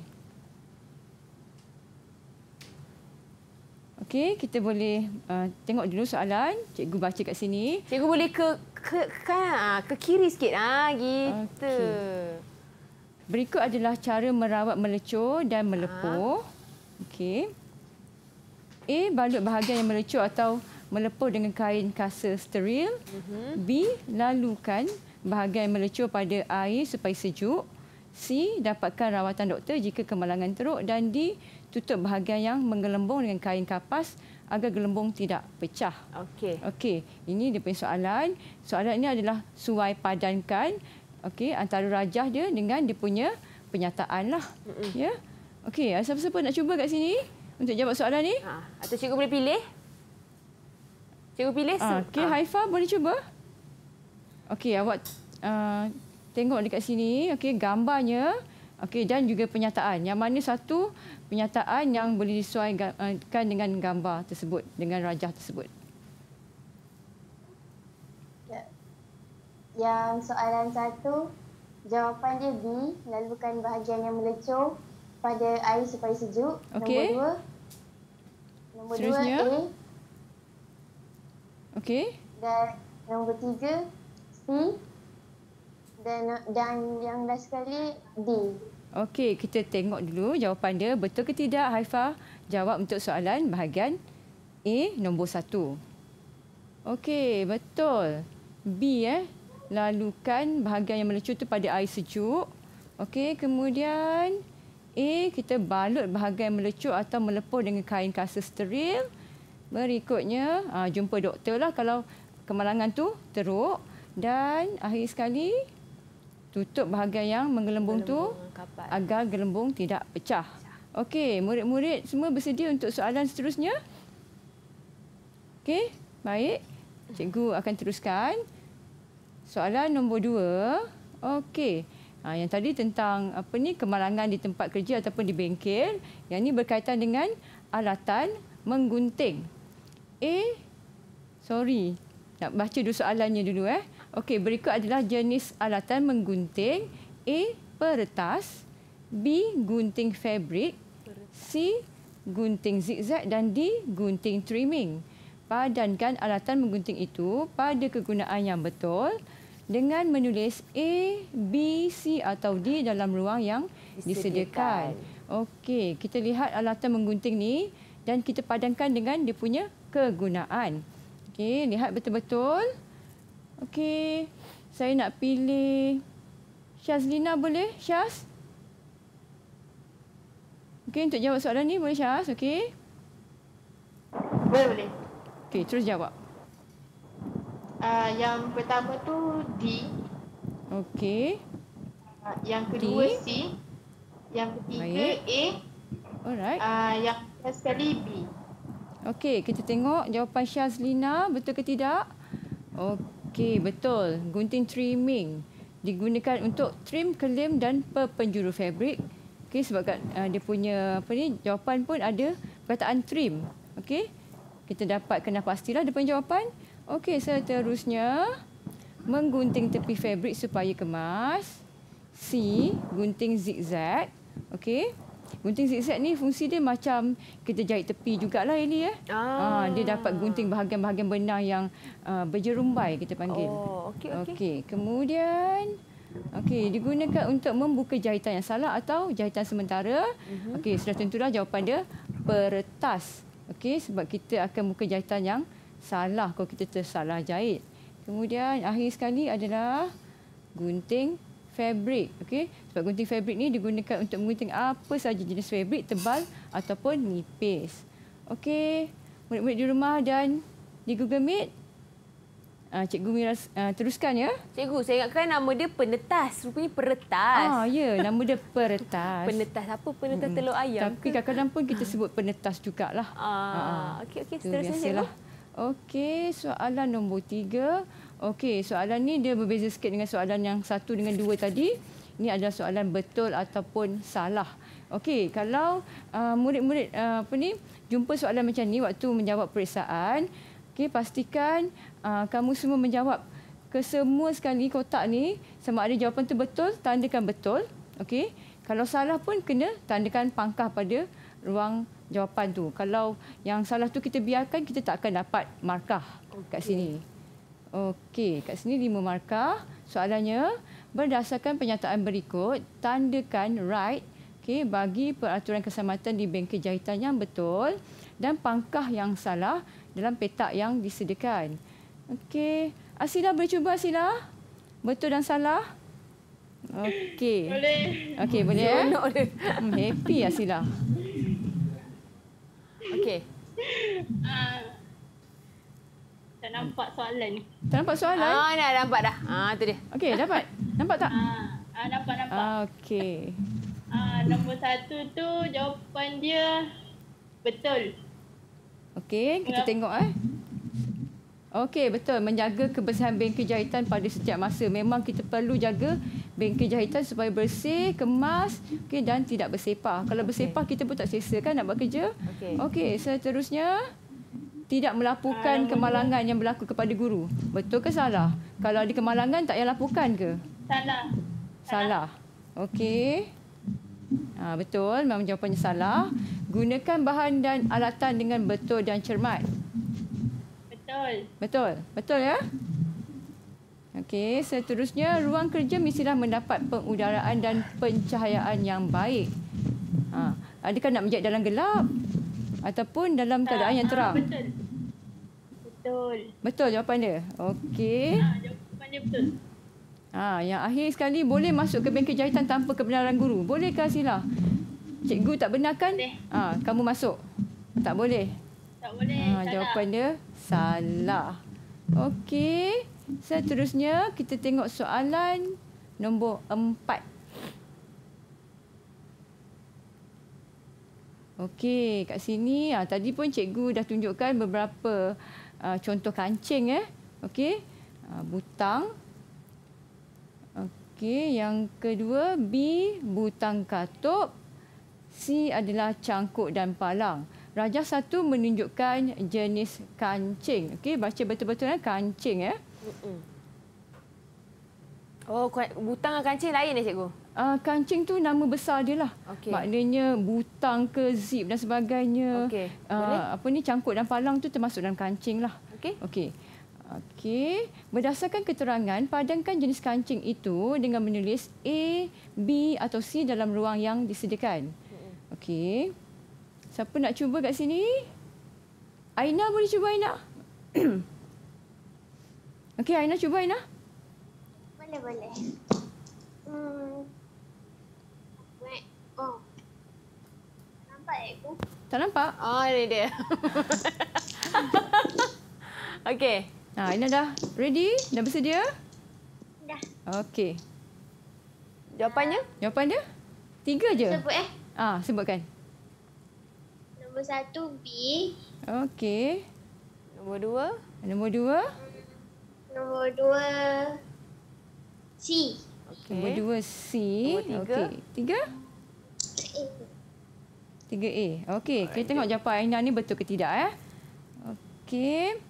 Okey, kita boleh uh, tengok dulu soalan. Cikgu baca kat sini. Cikgu boleh ke ke kan, ke kiri sikit ah gitu. Okay. Berikut adalah cara merawat melecur dan melepuh. Ha. Okey. A balut bahagian yang melecur atau melepuh dengan kain kasa steril. Uh mhm. -huh. B lalukan bahagian melecur pada air supaya sejuk. C, dapatkan rawatan doktor jika kemalangan teruk. Dan D, tutup bahagian yang menggelembung dengan kain kapas agar gelembung tidak pecah. Okey. Okey, ini dia punya soalan. Soalan ini adalah suai padankan okey antara rajah dia dengan dia punya lah. Mm-mm. Ya. Okey, ada siapa-siapa nak cuba kat sini untuk jawab soalan ni? Ha, atau cikgu boleh pilih? Cikgu pilih. Ha, okey, ha. Haifa boleh cuba? Okey, awak uh, tengok dekat sini, okey gambarnya, okey dan juga pernyataan. Yang mana satu pernyataan yang boleh disesuaikan dengan gambar tersebut, dengan rajah tersebut? Ya. Yang soalan satu, jawapan dia B, lalukan bahagian yang melecur pada air supaya sejuk. Okey. Nombor dua. Nombor dua A. Okey. Dan nombor tiga, dan dan yang last sekali D. Okey, kita tengok dulu jawapan dia betul ke tidak Haifa? Jawab untuk soalan bahagian A nombor satu. Okey, betul. B eh. Lalukan bahagian yang melecur itu pada air sejuk. Okey, kemudian A kita balut bahagian yang melecut atau melepuh dengan kain kasa steril. Berikutnya, ah, jumpa doktor lah kalau kemalangan tu teruk. Dan akhir sekali, tutup bahagian yang menggelembung tu agar gelembung tidak pecah. Okey, murid-murid semua bersedia untuk soalan seterusnya? Okey, baik. Cikgu akan teruskan. Soalan nombor dua. Okey, ha, yang tadi tentang apa ni kemalangan di tempat kerja ataupun di bengkel. Yang ini berkaitan dengan alatan menggunting. A, eh, sorry, nak baca dulu soalannya dulu. eh. Okey, berikut adalah jenis alatan menggunting. A. Peretas. B. Gunting fabric, C. Gunting zigzag. Dan D. Gunting trimming. Padankan alatan menggunting itu pada kegunaan yang betul dengan menulis A, B, C atau D dalam ruang yang disediakan. Okey, kita lihat alatan menggunting ni dan kita padankan dengan dia punya kegunaan. Okey, lihat betul-betul. Okey, saya nak pilih Syazlina boleh? Syaz? Okey, untuk jawab soalan ni boleh Syaz? Okey. Boleh, boleh. Okey, terus jawab. Uh, yang pertama tu D. Okey. Uh, yang kedua D. C. Yang ketiga Baik. A. Alright. Uh, yang ketiga sekali B. Okey, kita tengok jawapan Syazlina betul ke tidak. Okey. Okey, betul. Gunting trimming digunakan untuk trim kelim dan pepenjuru fabrik. Okey, sebab kat, uh, dia punya apa ni jawapan pun ada perkataan trim. Okey. Kita dapat kena pastilah depan jawapan. Okey, seterusnya menggunting tepi fabrik supaya kemas. C, gunting zigzag. Okey. Gunting zigzag ni fungsi dia macam kita jahit tepi jugalah ini ya. Eh. Ah. Ah, dia dapat gunting bahagian-bahagian benang yang uh, berjerumbai kita panggil. Oh, okey okey. Okey, kemudian okey digunakan untuk membuka jahitan yang salah atau jahitan sementara. Uh-huh. Okey, sudah tentulah jawapan dia peretas. Okey, sebab kita akan buka jahitan yang salah kalau kita tersalah jahit. Kemudian akhir sekali adalah gunting fabric okey sebab gunting fabric ni digunakan untuk menggunting apa saja jenis fabric tebal ataupun nipis okey murid-murid di rumah dan di Google Meet Ah cikgu Mira ah, teruskan ya. Cikgu, saya ingatkan nama dia penetas, rupanya peretas. Ah ya, nama dia peretas. penetas apa? Penetas hmm. telur ayam. Tapi kadang-kadang pun kita ah. sebut penetas jugaklah. Ah, ah, ah. okey okey, seterusnya. Lah. Okey, soalan nombor tiga. Okey, soalan ni dia berbeza sikit dengan soalan yang satu dengan dua tadi. Ini adalah soalan betul ataupun salah. Okey, kalau uh, murid-murid uh, uh, apa ni jumpa soalan macam ni waktu menjawab periksaan, okey pastikan uh, kamu semua menjawab kesemua sekali kotak ni sama ada jawapan tu betul, tandakan betul, okey. Kalau salah pun kena tandakan pangkah pada ruang jawapan tu. Kalau yang salah tu kita biarkan kita tak akan dapat markah kat sini. Okey, kat sini lima markah. Soalannya, berdasarkan pernyataan berikut, tandakan right okay, bagi peraturan keselamatan di bengkel jahitan yang betul dan pangkah yang salah dalam petak yang disediakan. Okey, Asila boleh cuba Asila? Betul dan salah? Okey. Boleh. Okey, boleh. Ya? Not boleh. Happy Asila. Okey. Uh. Tak nampak soalan. Tak nampak soalan? Ah, dah nampak dah. Ah, tu dia. Okey, dapat. Nampak tak? Ah, ah nampak nampak. Ah, okey. Ah, nombor satu tu jawapan dia betul. Okey, kita Enggak. Ya. tengok eh. Okey, betul. Menjaga kebersihan bengkel jahitan pada setiap masa. Memang kita perlu jaga bengkel jahitan supaya bersih, kemas okay, dan tidak bersepah. Kalau bersepah, okay. kita pun tak selesa kan nak buat kerja. Okey, okay, seterusnya. So, tidak melaporkan uh, kemalangan guru. yang berlaku kepada guru. Betul ke salah? Kalau ada kemalangan tak payah laporkan ke? Salah. Salah. Okey. Ha, betul, memang jawapannya salah. Gunakan bahan dan alatan dengan betul dan cermat. Betul. Betul. Betul ya? Okey, seterusnya ruang kerja mestilah mendapat pengudaraan dan pencahayaan yang baik. Ha, adakah nak menjahit dalam gelap ataupun dalam keadaan yang ha, terang? Betul. Betul. Betul jawapan dia. Okey. Ah, jawapan dia betul. Ah, yang akhir sekali boleh masuk ke bengkel jahitan tanpa kebenaran guru. Bolehkah Sila? Cikgu tak benarkan? Boleh. Ah, kamu masuk. Tak boleh. Tak boleh. Ah, salah. jawapan dia salah. Okey. Seterusnya kita tengok soalan nombor empat. Okey, kat sini ah, tadi pun cikgu dah tunjukkan beberapa uh, contoh kancing eh. Okey. Uh, butang. Okey, yang kedua B butang katup. C adalah cangkuk dan palang. Rajah satu menunjukkan jenis kancing. Okey, baca betul-betul kan kancing eh. Oh, butang dan kancing lain eh cikgu. Uh, kancing tu nama besar dia lah. Okay. Maknanya butang ke zip dan sebagainya. Okay. Uh, ah, apa ni cangkuk dan palang tu termasuk dalam kancing lah. Okey. Okey. Okey. Berdasarkan keterangan, padankan jenis kancing itu dengan menulis A, B atau C dalam ruang yang disediakan. Okey. Siapa nak cuba kat sini? Aina boleh cuba Aina? Okey, Aina cuba Aina. Boleh, boleh. Hmm. aku. Ya, tak nampak? Ah, oh, ini dia. Okey. Ha, ini dah ready? Dah bersedia? Dah. Okey. Jawapannya? Uh, Jawapan dia? Tiga je. Sebut eh. Ah, sebutkan. Nombor satu B. Okey. Nombor dua. Nombor dua. Nombor dua C. Okay. Nombor dua C. Nombor tiga. Okay. Tiga? Eh, 3A. Okey, kita tengok jawapan Aina ni betul ke tidak ya? Okey.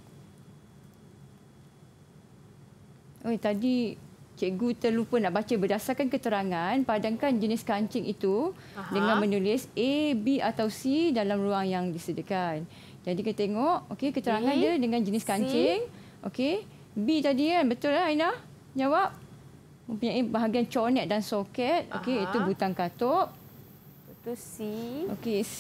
Oi, tadi cikgu terlupa nak baca berdasarkan keterangan, padankan jenis kancing itu Aha. dengan menulis A, B atau C dalam ruang yang disediakan. Jadi kita tengok, okey, keterangan A, dia dengan jenis kancing. Okey. B tadi kan betul lah Aina jawab. Mempunyai bahagian cornet dan soket. Okey, itu butang katup. Itu C. Okey, C.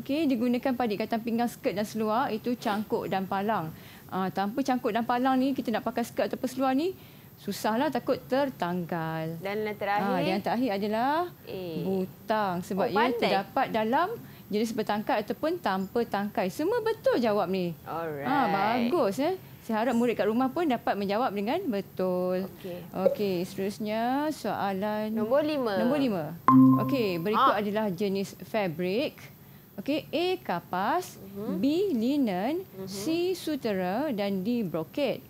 Okey, digunakan pada ikatan pinggang skirt dan seluar itu cangkuk dan palang. Uh, tanpa cangkuk dan palang ni kita nak pakai skirt atau seluar ni susahlah takut tertanggal. Dan yang ah, terakhir, uh, yang terakhir adalah A. butang sebab oh, ia terdapat dalam jenis bertangkai ataupun tanpa tangkai. Semua betul jawab ni. Alright. Ah, bagus eh. Saya harap murid kat rumah pun dapat menjawab dengan betul. Okey. Okey, seterusnya soalan nombor 5. Nombor 5. Okey, berikut ah. adalah jenis fabric. Okey, A kapas, uh mhm. -huh. B linen, uh mhm. -huh. C sutera dan D brocade.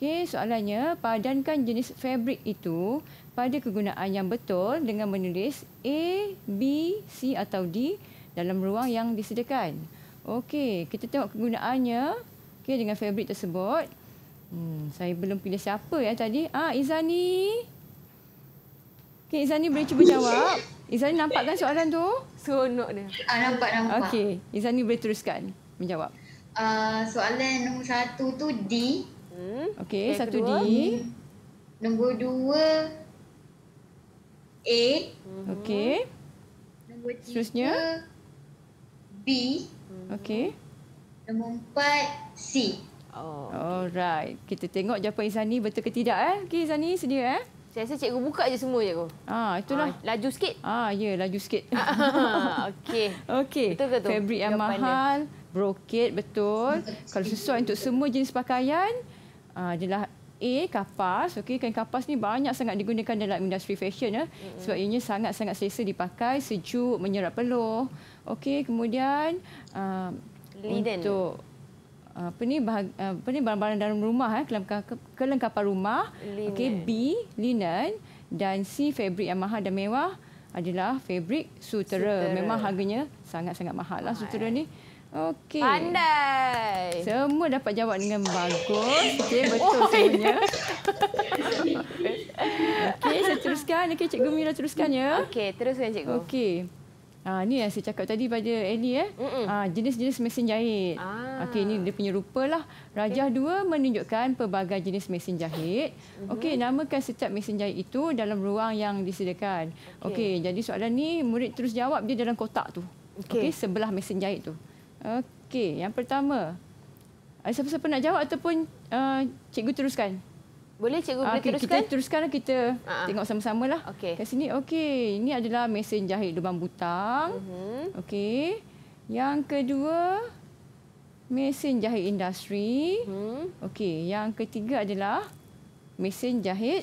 Okey, soalannya padankan jenis fabric itu pada kegunaan yang betul dengan menulis A, B, C atau D dalam ruang yang disediakan. Okey, kita tengok kegunaannya. Okey dengan fabric tersebut. Hmm, saya belum pilih siapa ya tadi. Ah Izani. Okey Izani boleh cuba jawab. Izani nampak kan soalan tu? Seronok dia. Ah nampak nampak. Okey, Izani boleh teruskan menjawab. Uh, soalan nombor satu tu D. Hmm. Okey, okay, satu kedua. D. Nombor dua A. Hmm. Okey. Nombor tiga Terusnya B. Hmm. Okey. Nombor empat C. Oh, Alright. Kita tengok jawapan Izani betul ke tidak. Eh? Okey, Izani sedia. Eh? Saya rasa cikgu buka je semua cikgu. Ah, itulah. Ah, laju sikit. Ah, ya, yeah, laju sikit. Ah, okey. Okey. Betul ke tu? Fabrik yang jawapan mahal, broket betul. Kalau sesuai untuk semua jenis pakaian, ah, jelah A, kapas. Okey, kain kapas ni banyak sangat digunakan dalam industri fashion. Eh? Sebab ianya sangat-sangat selesa dipakai, sejuk, menyerap peluh. Okey, kemudian... Uh, ah, Linen. Untuk Ah, apa ni ah, apa ni barang-barang dalam rumah eh kelengkapan rumah linen. okay B linen dan C fabric yang mahal dan mewah adalah fabric sutera, sutera. memang harganya sangat-sangat mahal lah sutera ni okey pandai semua dapat jawab dengan bagus okey betul oh semuanya okey saya teruskan okey cikgu Mira teruskan ya okey teruskan cikgu okey Ah ni yang saya cakap tadi pada Ellie eh. Ah jenis-jenis mesin jahit. Ah. Okey ni dia punya rupalah. Rajah 2 okay. menunjukkan pelbagai jenis mesin jahit. Mhm. Okey namakan setiap mesin jahit itu dalam ruang yang disediakan. Okey okay, jadi soalan ni murid terus jawab dia dalam kotak tu. Okey okay, sebelah mesin jahit tu. Okey yang pertama. Ada siapa-siapa nak jawab ataupun uh, cikgu teruskan? Boleh cikgu ah, boleh teruskan? Kita teruskan lah, kita uh tengok sama-sama lah. Okay. Kat sini okey. Ini adalah mesin jahit lubang butang. Uh-huh. Okey. Yang kedua mesin jahit industri. Uh-huh. Okey. Yang ketiga adalah mesin jahit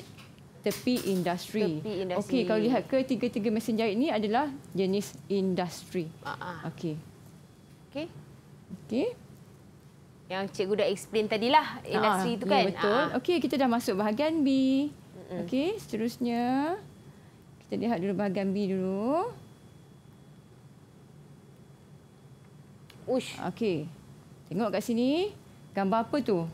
tepi industri. Tepi industri. Okey, kalau lihat ketiga-tiga mesin jahit ni adalah jenis industri. Uh-huh. Okey. Okey. Okey yang cikgu dah explain tadi lah industri ah, tu kan. Ya, betul. Ah. Okey, kita dah masuk bahagian B. Okey, seterusnya kita lihat dulu bahagian B dulu. Ush. Okey. Tengok kat sini, gambar apa tu?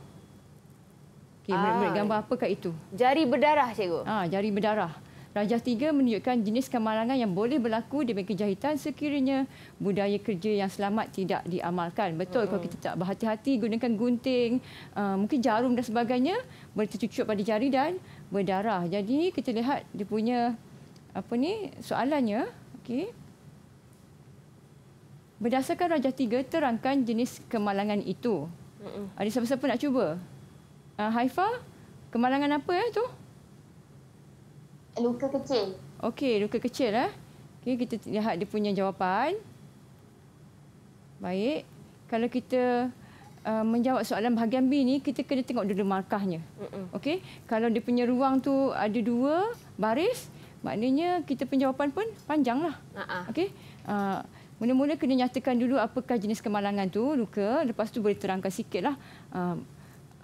Okey, ah. gambar apa kat itu? Jari berdarah, cikgu. Ah, jari berdarah. Rajah 3 menunjukkan jenis kemalangan yang boleh berlaku di bengkel jahitan sekiranya budaya kerja yang selamat tidak diamalkan. Betul hmm. kalau kita tak berhati-hati gunakan gunting, uh, mungkin jarum dan sebagainya boleh tercucuk pada jari dan berdarah. Jadi kita lihat dia punya apa ni soalannya. Okey. Berdasarkan Rajah 3 terangkan jenis kemalangan itu. Hmm. Ada siapa-siapa nak cuba? Uh, Haifa, kemalangan apa ya eh, tu? luka kecil. Okey, luka kecil lah. Okey, kita lihat dia punya jawapan. Baik. Kalau kita uh, menjawab soalan bahagian B ni, kita kena tengok dulu markahnya. Okey. Kalau dia punya ruang tu ada dua baris, maknanya kita jawapan pun panjanglah. Uh-uh. Okey. Uh, mula-mula kena nyatakan dulu apakah jenis kemalangan tu, luka. Lepas tu boleh terangkan sikitlah uh,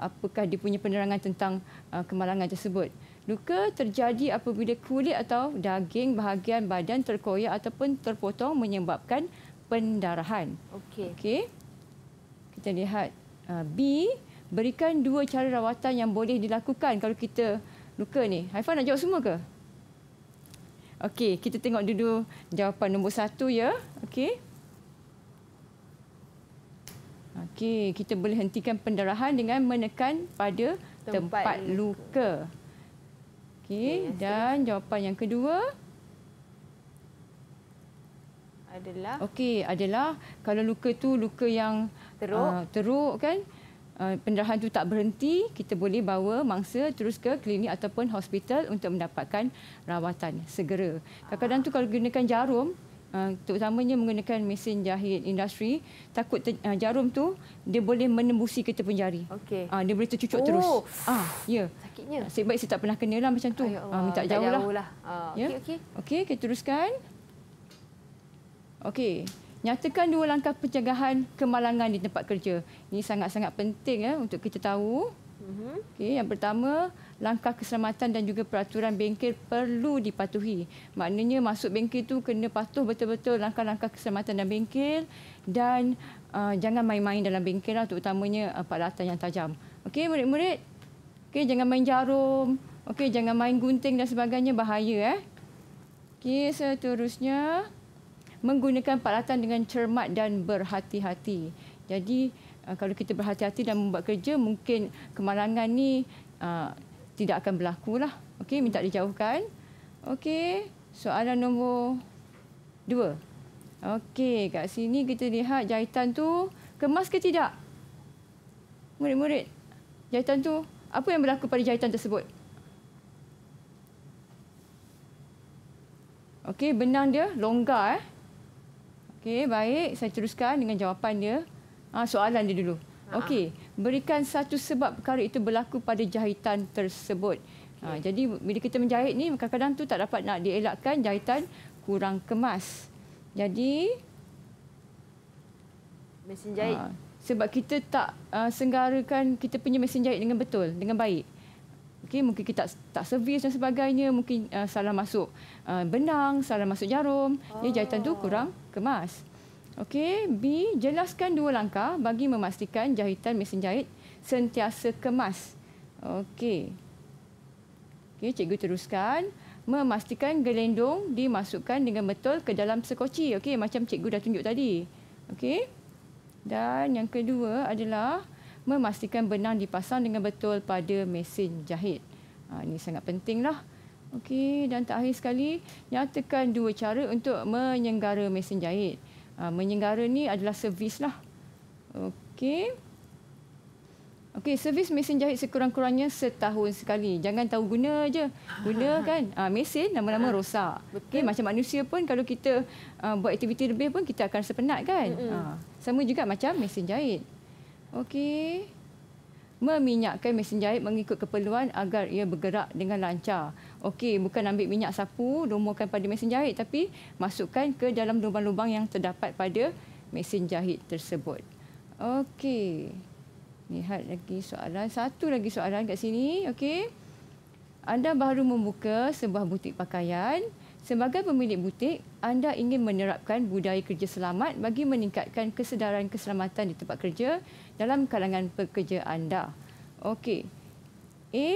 apakah dia punya penerangan tentang uh, kemalangan tersebut. Luka terjadi apabila kulit atau daging bahagian badan terkoyak ataupun terpotong menyebabkan pendarahan. Okey. Okey. Kita lihat uh, B, berikan dua cara rawatan yang boleh dilakukan kalau kita luka ni. Haifan nak jawab semua ke? Okey, kita tengok dulu jawapan nombor satu ya. Okey. Okey, kita boleh hentikan pendarahan dengan menekan pada tempat, tempat luka. luka. Okey, dan jawapan yang kedua adalah Okey, adalah kalau luka tu luka yang teruk, uh, teruk kan? Uh, pendarahan tu tak berhenti, kita boleh bawa mangsa terus ke klinik ataupun hospital untuk mendapatkan rawatan segera. Kadang-kadang tu ah. kalau gunakan jarum, Ah, terutamanya menggunakan mesin jahit industri takut ter, uh, jarum tu dia boleh menembusi kita pun jari. Okay. Uh, ah, dia boleh tercucuk oh. terus. Ah, ya. Yeah. Sakitnya. Sebaik baik saya tak pernah kena lah macam tu. Ah, uh, minta jauh, jauh lah. lah. Uh, okey yeah. okey. Okey, kita teruskan. Okey. Nyatakan dua langkah pencegahan kemalangan di tempat kerja. Ini sangat-sangat penting ya untuk kita tahu. Mhm. Okay, yang pertama, langkah keselamatan dan juga peraturan bengkel perlu dipatuhi. Maknanya masuk bengkel itu kena patuh betul-betul langkah-langkah keselamatan dan bengkel dan uh, jangan main-main dalam bengkel lah, terutamanya uh, peralatan yang tajam. Okey, murid-murid. Okey, jangan main jarum. Okey, jangan main gunting dan sebagainya bahaya eh. Okey, seterusnya menggunakan peralatan dengan cermat dan berhati-hati. Jadi Ah, kalau kita berhati-hati dan membuat kerja mungkin kemalangan ni uh, tidak akan berlaku lah. Okey, minta dijauhkan. Okey, soalan nombor dua. Okey, kat sini kita lihat jahitan tu kemas ke tidak? Murid-murid, jahitan tu apa yang berlaku pada jahitan tersebut? Okey, benang dia longgar. Eh? Okey, baik. Saya teruskan dengan jawapan dia. Ha, soalan dia dulu. Ah. Okey, berikan satu sebab perkara itu berlaku pada jahitan tersebut. Ah, okay. jadi bila kita menjahit ni kadang-kadang tu tak dapat nak dielakkan jahitan kurang kemas. Jadi mesin jahit ha, sebab kita tak uh, senggarakan kita punya mesin jahit dengan betul, dengan baik. Okey, mungkin kita tak, tak servis dan sebagainya, mungkin uh, salah masuk uh, benang, salah masuk jarum, oh. jahitan tu oh. kurang kemas. Okey, B jelaskan dua langkah bagi memastikan jahitan mesin jahit sentiasa kemas. Okey. Okey, cikgu teruskan memastikan gelendong dimasukkan dengan betul ke dalam sekoci. Okey, macam cikgu dah tunjuk tadi. Okey. Dan yang kedua adalah memastikan benang dipasang dengan betul pada mesin jahit. Ha, ini sangat pentinglah. Okey, dan terakhir sekali, nyatakan dua cara untuk menyenggara mesin jahit. Ah, menyenggara ni adalah servis lah. Okey. Okey, servis mesin jahit sekurang-kurangnya setahun sekali. Jangan tahu guna aja. Guna kan? Ah mesin lama-lama ah, rosak. Okey, macam manusia pun kalau kita uh, buat aktiviti lebih pun kita akan sepenat kan? Mm-hmm. Ah, sama juga macam mesin jahit. Okey. Meminyakkan mesin jahit mengikut keperluan agar ia bergerak dengan lancar okey bukan ambil minyak sapu lumurkan pada mesin jahit tapi masukkan ke dalam lubang-lubang yang terdapat pada mesin jahit tersebut. Okey. Lihat lagi soalan. Satu lagi soalan kat sini. Okey. Anda baru membuka sebuah butik pakaian. Sebagai pemilik butik, anda ingin menerapkan budaya kerja selamat bagi meningkatkan kesedaran keselamatan di tempat kerja dalam kalangan pekerja anda. Okey. A.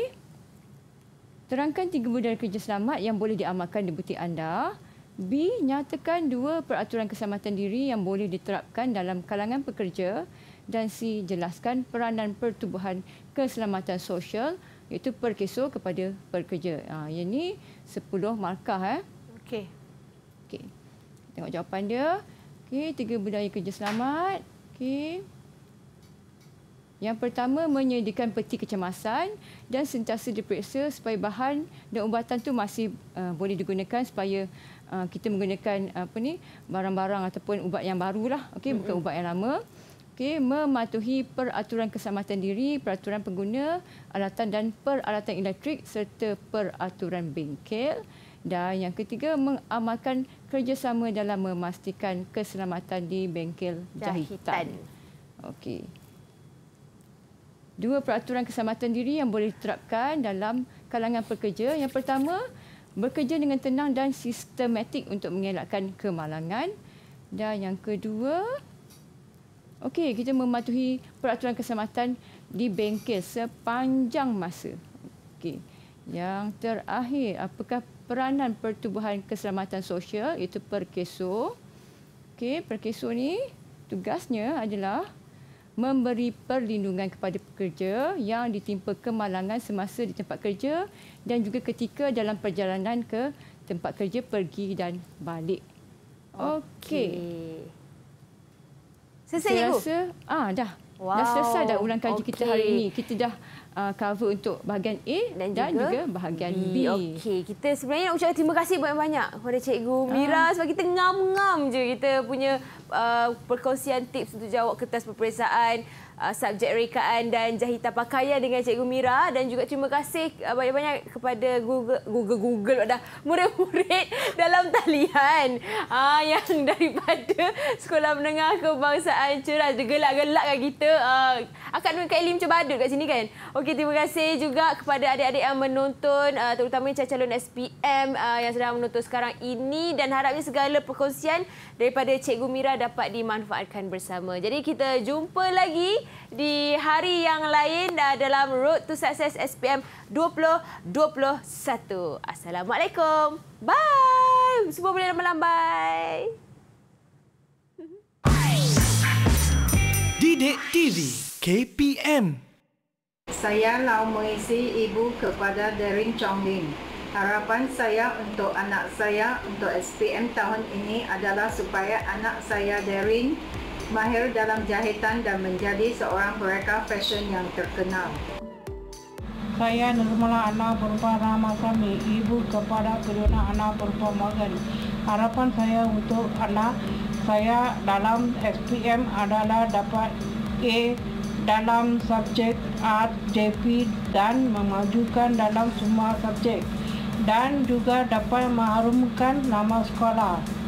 Terangkan tiga model kerja selamat yang boleh diamalkan di butik anda. B. Nyatakan dua peraturan keselamatan diri yang boleh diterapkan dalam kalangan pekerja. Dan C. Jelaskan peranan pertubuhan keselamatan sosial iaitu perkeso kepada pekerja. Ha, yang ini sepuluh markah. Eh. Okey. Okey. Tengok jawapan dia. Okey, tiga budaya kerja selamat. Okey. Yang pertama menyediakan peti kecemasan dan sentiasa diperiksa supaya bahan dan ubatan tu masih uh, boleh digunakan supaya uh, kita menggunakan apa ni barang-barang ataupun ubat yang baru lah, okay, bukan ubat yang lama. Okay, mematuhi peraturan keselamatan diri, peraturan pengguna alatan dan peralatan elektrik serta peraturan bengkel dan yang ketiga mengamalkan kerjasama dalam memastikan keselamatan di bengkel jahitan. jahitan. Okey dua peraturan keselamatan diri yang boleh diterapkan dalam kalangan pekerja. Yang pertama, bekerja dengan tenang dan sistematik untuk mengelakkan kemalangan. Dan yang kedua, okey, kita mematuhi peraturan keselamatan di bengkel sepanjang masa. Okey. Yang terakhir, apakah peranan pertubuhan keselamatan sosial iaitu Perkeso? Okey, Perkeso ni tugasnya adalah memberi perlindungan kepada pekerja yang ditimpa kemalangan semasa di tempat kerja dan juga ketika dalam perjalanan ke tempat kerja pergi dan balik. Okey. Selesai, Ibu? Ah, dah. Wow. Dah selesai dah ulang kaji okay. kita hari ini. Kita dah uh, cover untuk bahagian A dan juga, dan juga bahagian B. B. Okey, kita sebenarnya nak ucapkan terima kasih banyak-banyak kepada Cikgu ah. Mira uh. sebab kita ngam-ngam je kita punya uh, perkongsian tips untuk jawab kertas peperiksaan. Uh, subjek rekaan dan jahitan pakaian dengan Cikgu Mira dan juga terima kasih uh, banyak-banyak kepada Google Google ada murid-murid dalam talian ah yang daripada Sekolah Menengah Kebangsaan Cerah gelak-gelakkan kita ah, Akak Kak Elim cuba adut sini kan? Okey, terima kasih juga kepada adik-adik yang menonton uh, terutama yang calon SPM yang sedang menonton sekarang ini dan harapnya segala perkongsian daripada Cikgu Mira dapat dimanfaatkan bersama. Jadi kita jumpa lagi di hari yang lain dalam Road to Success SPM 2021. Assalamualaikum. Bye. Semua boleh lambat-lambat. Didik TV KPM Saya Lau mengisi ibu kepada Derin Chong Lin. Harapan saya untuk anak saya untuk SPM tahun ini adalah supaya anak saya Derin mahir dalam jahitan dan menjadi seorang pereka fashion yang terkenal. Saya Nurmala anak berupa Rama Sami, ibu kepada kedua anak berupa Morgan. Harapan saya untuk anak saya dalam SPM adalah dapat A dalam subjek art JP dan memajukan dalam semua subjek dan juga dapat mengharumkan nama sekolah.